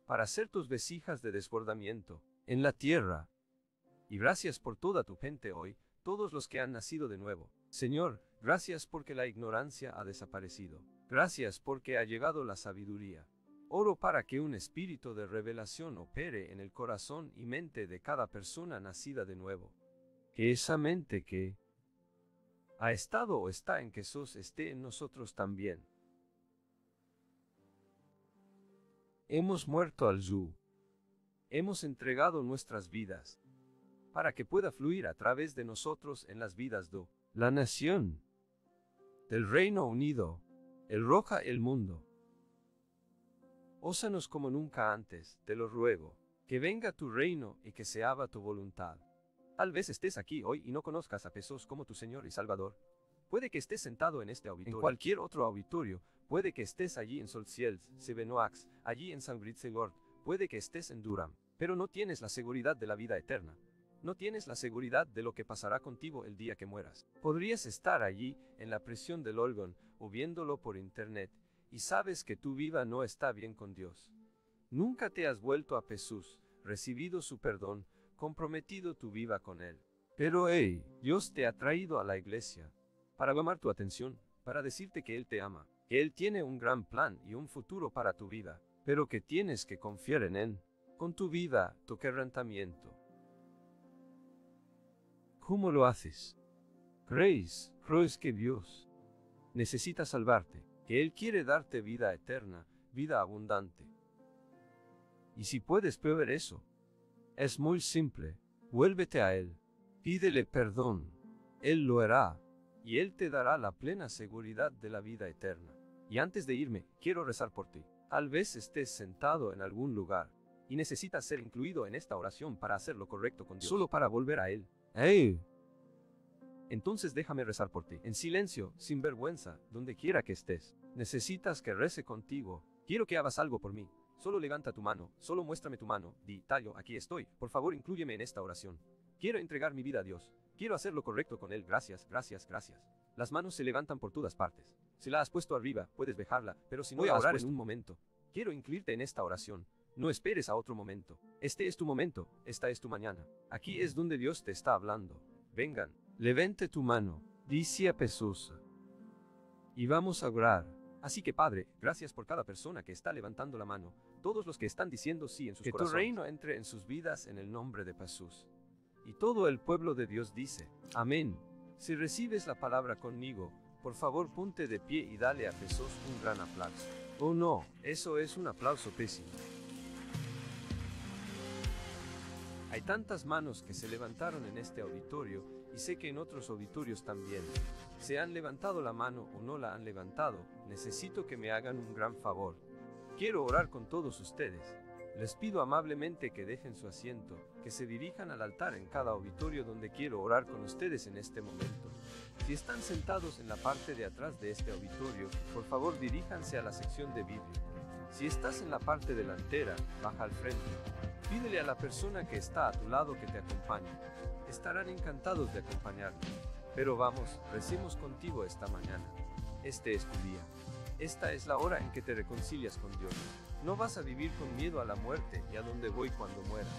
para ser tus vesijas de desbordamiento en la tierra. Y gracias por toda tu gente hoy, todos los que han nacido de nuevo. Señor, gracias porque la ignorancia ha desaparecido. Gracias porque ha llegado la sabiduría. Oro para que un espíritu de revelación opere en el corazón y mente de cada persona nacida de nuevo. Que esa mente que ha estado o está en Jesús esté en nosotros también. Hemos muerto al Yu. Hemos entregado nuestras vidas para que pueda fluir a través de nosotros en las vidas de la nación, del Reino Unido, el Roja el mundo. Ósanos como nunca antes, te lo ruego, que venga tu reino y que se haga tu voluntad. Tal vez estés aquí hoy y no conozcas a Pesos como tu Señor y Salvador. Puede que estés sentado en este auditorio, en cualquier otro auditorio, puede que estés allí en Solciels, Sevenoax, allí en San Lord, puede que estés en Durham, pero no tienes la seguridad de la vida eterna. No tienes la seguridad de lo que pasará contigo el día que mueras. Podrías estar allí, en la prisión del Olgon, o viéndolo por internet, y sabes que tu vida no está bien con Dios. Nunca te has vuelto a Jesús, recibido su perdón, comprometido tu vida con Él. Pero hey, Dios te ha traído a la iglesia para llamar tu atención, para decirte que Él te ama, que Él tiene un gran plan y un futuro para tu vida, pero que tienes que confiar en Él, con tu vida, tu quebrantamiento. ¿Cómo lo haces? ¿Crees? ¿Crees que Dios necesita salvarte? que Él quiere darte vida eterna, vida abundante. Y si puedes beber eso, es muy simple, vuélvete a Él, pídele perdón, Él lo hará, y Él te dará la plena seguridad de la vida eterna. Y antes de irme, quiero rezar por ti. Tal vez estés sentado en algún lugar y necesitas ser incluido en esta oración para hacer lo correcto con Dios. Solo para volver a Él. ¡Ey! Entonces déjame rezar por ti, en silencio, sin vergüenza, donde quiera que estés. Necesitas que rece contigo. Quiero que hagas algo por mí. Solo levanta tu mano, solo muéstrame tu mano, di, Tallo, aquí estoy. Por favor, incluyeme en esta oración. Quiero entregar mi vida a Dios. Quiero hacer lo correcto con Él. Gracias, gracias, gracias. Las manos se levantan por todas partes. Si la has puesto arriba, puedes dejarla, pero si no Voy a orar en un momento. Quiero incluirte en esta oración. No esperes a otro momento. Este es tu momento, esta es tu mañana. Aquí es donde Dios te está hablando. Vengan levante tu mano, dice a Jesús. Y vamos a orar. Así que Padre, gracias por cada persona que está levantando la mano, todos los que están diciendo sí en sus que tu reino entre en sus vidas en el nombre de Jesús. Y todo el pueblo de Dios dice, Amén. Si recibes la palabra conmigo, por favor ponte de pie y dale a Jesús un gran aplauso. Oh no, eso es un aplauso pésimo. Hay tantas manos que se levantaron en este auditorio y sé que en otros auditorios también. Se han levantado la mano o no la han levantado, necesito que me hagan un gran favor. Quiero orar con todos ustedes. Les pido amablemente que dejen su asiento, que se dirijan al altar en cada auditorio donde quiero orar con ustedes en este momento. Si están sentados en la parte de atrás de este auditorio, por favor diríjanse a la sección de vidrio. Si estás en la parte delantera, baja al frente. Pídele a la persona que está a tu lado que te acompañe estarán encantados de acompañarnos. Pero vamos, recemos contigo esta mañana. Este es tu día. Esta es la hora en que te reconcilias con Dios. No vas a vivir con miedo a la muerte y a dónde voy cuando muera.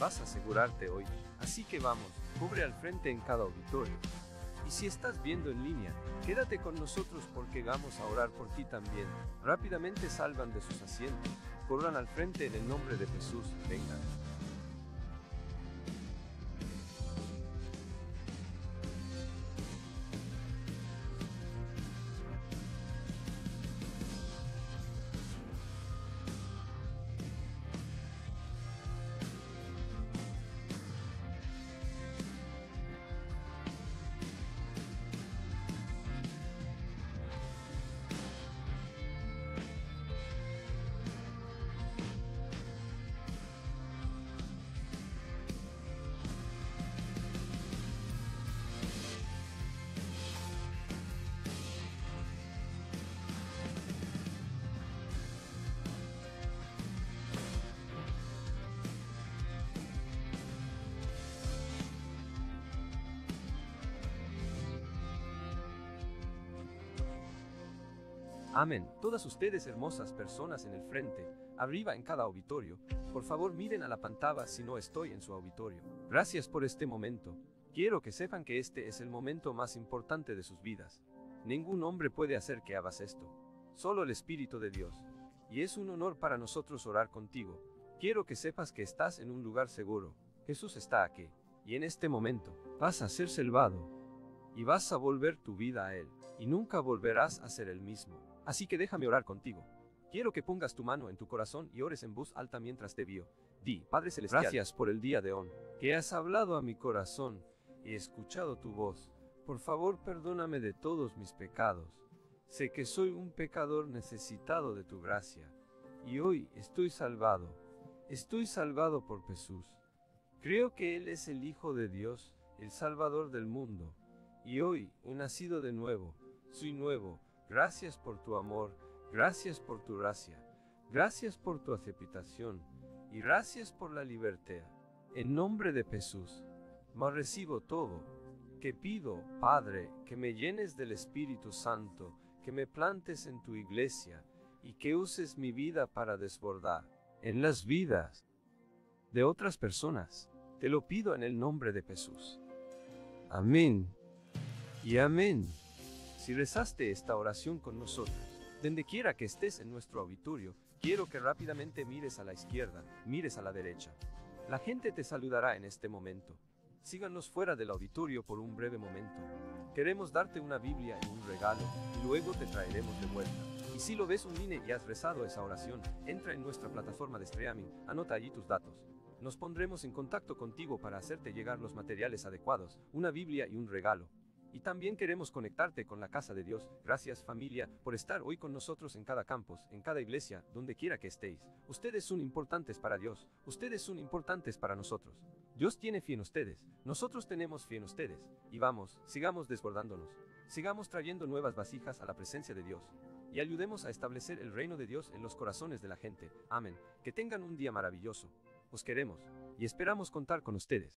Vas a asegurarte hoy. Así que vamos, cubre al frente en cada auditorio. Y si estás viendo en línea, quédate con nosotros porque vamos a orar por ti también. Rápidamente salvan de sus asientos, corran al frente en el nombre de Jesús, vengan. Amén. Todas ustedes hermosas personas en el frente, arriba en cada auditorio, por favor miren a la pantalla si no estoy en su auditorio. Gracias por este momento. Quiero que sepan que este es el momento más importante de sus vidas. Ningún hombre puede hacer que hagas esto. Solo el Espíritu de Dios. Y es un honor para nosotros orar contigo. Quiero que sepas que estás en un lugar seguro. Jesús está aquí. Y en este momento, vas a ser salvado. Y vas a volver tu vida a Él. Y nunca volverás a ser el mismo. Así que déjame orar contigo. Quiero que pongas tu mano en tu corazón y ores en voz alta mientras te vio. Di, Padre Celestial, gracias por el día de hoy, que has hablado a mi corazón y escuchado tu voz. Por favor, perdóname de todos mis pecados. Sé que soy un pecador necesitado de tu gracia, y hoy estoy salvado. Estoy salvado por Jesús. Creo que Él es el Hijo de Dios, el Salvador del mundo, y hoy he nacido de nuevo, soy nuevo, Gracias por tu amor, gracias por tu gracia, gracias por tu aceptación y gracias por la libertad. En nombre de Jesús, me recibo todo. Que pido, Padre, que me llenes del Espíritu Santo, que me plantes en tu iglesia y que uses mi vida para desbordar en las vidas de otras personas. Te lo pido en el nombre de Jesús. Amén. Y amén. Si rezaste esta oración con nosotros, donde quiera que estés en nuestro auditorio, quiero que rápidamente mires a la izquierda, mires a la derecha. La gente te saludará en este momento. Síganos fuera del auditorio por un breve momento. Queremos darte una Biblia y un regalo, y luego te traeremos de vuelta. Y si lo ves un y has rezado esa oración, entra en nuestra plataforma de streaming, anota allí tus datos. Nos pondremos en contacto contigo para hacerte llegar los materiales adecuados, una Biblia y un regalo, y también queremos conectarte con la casa de Dios. Gracias familia por estar hoy con nosotros en cada campus, en cada iglesia, donde quiera que estéis. Ustedes son importantes para Dios. Ustedes son importantes para nosotros. Dios tiene fe en ustedes. Nosotros tenemos fe en ustedes. Y vamos, sigamos desbordándonos. Sigamos trayendo nuevas vasijas a la presencia de Dios. Y ayudemos a establecer el reino de Dios en los corazones de la gente. Amén. Que tengan un día maravilloso. Os queremos. Y esperamos contar con ustedes.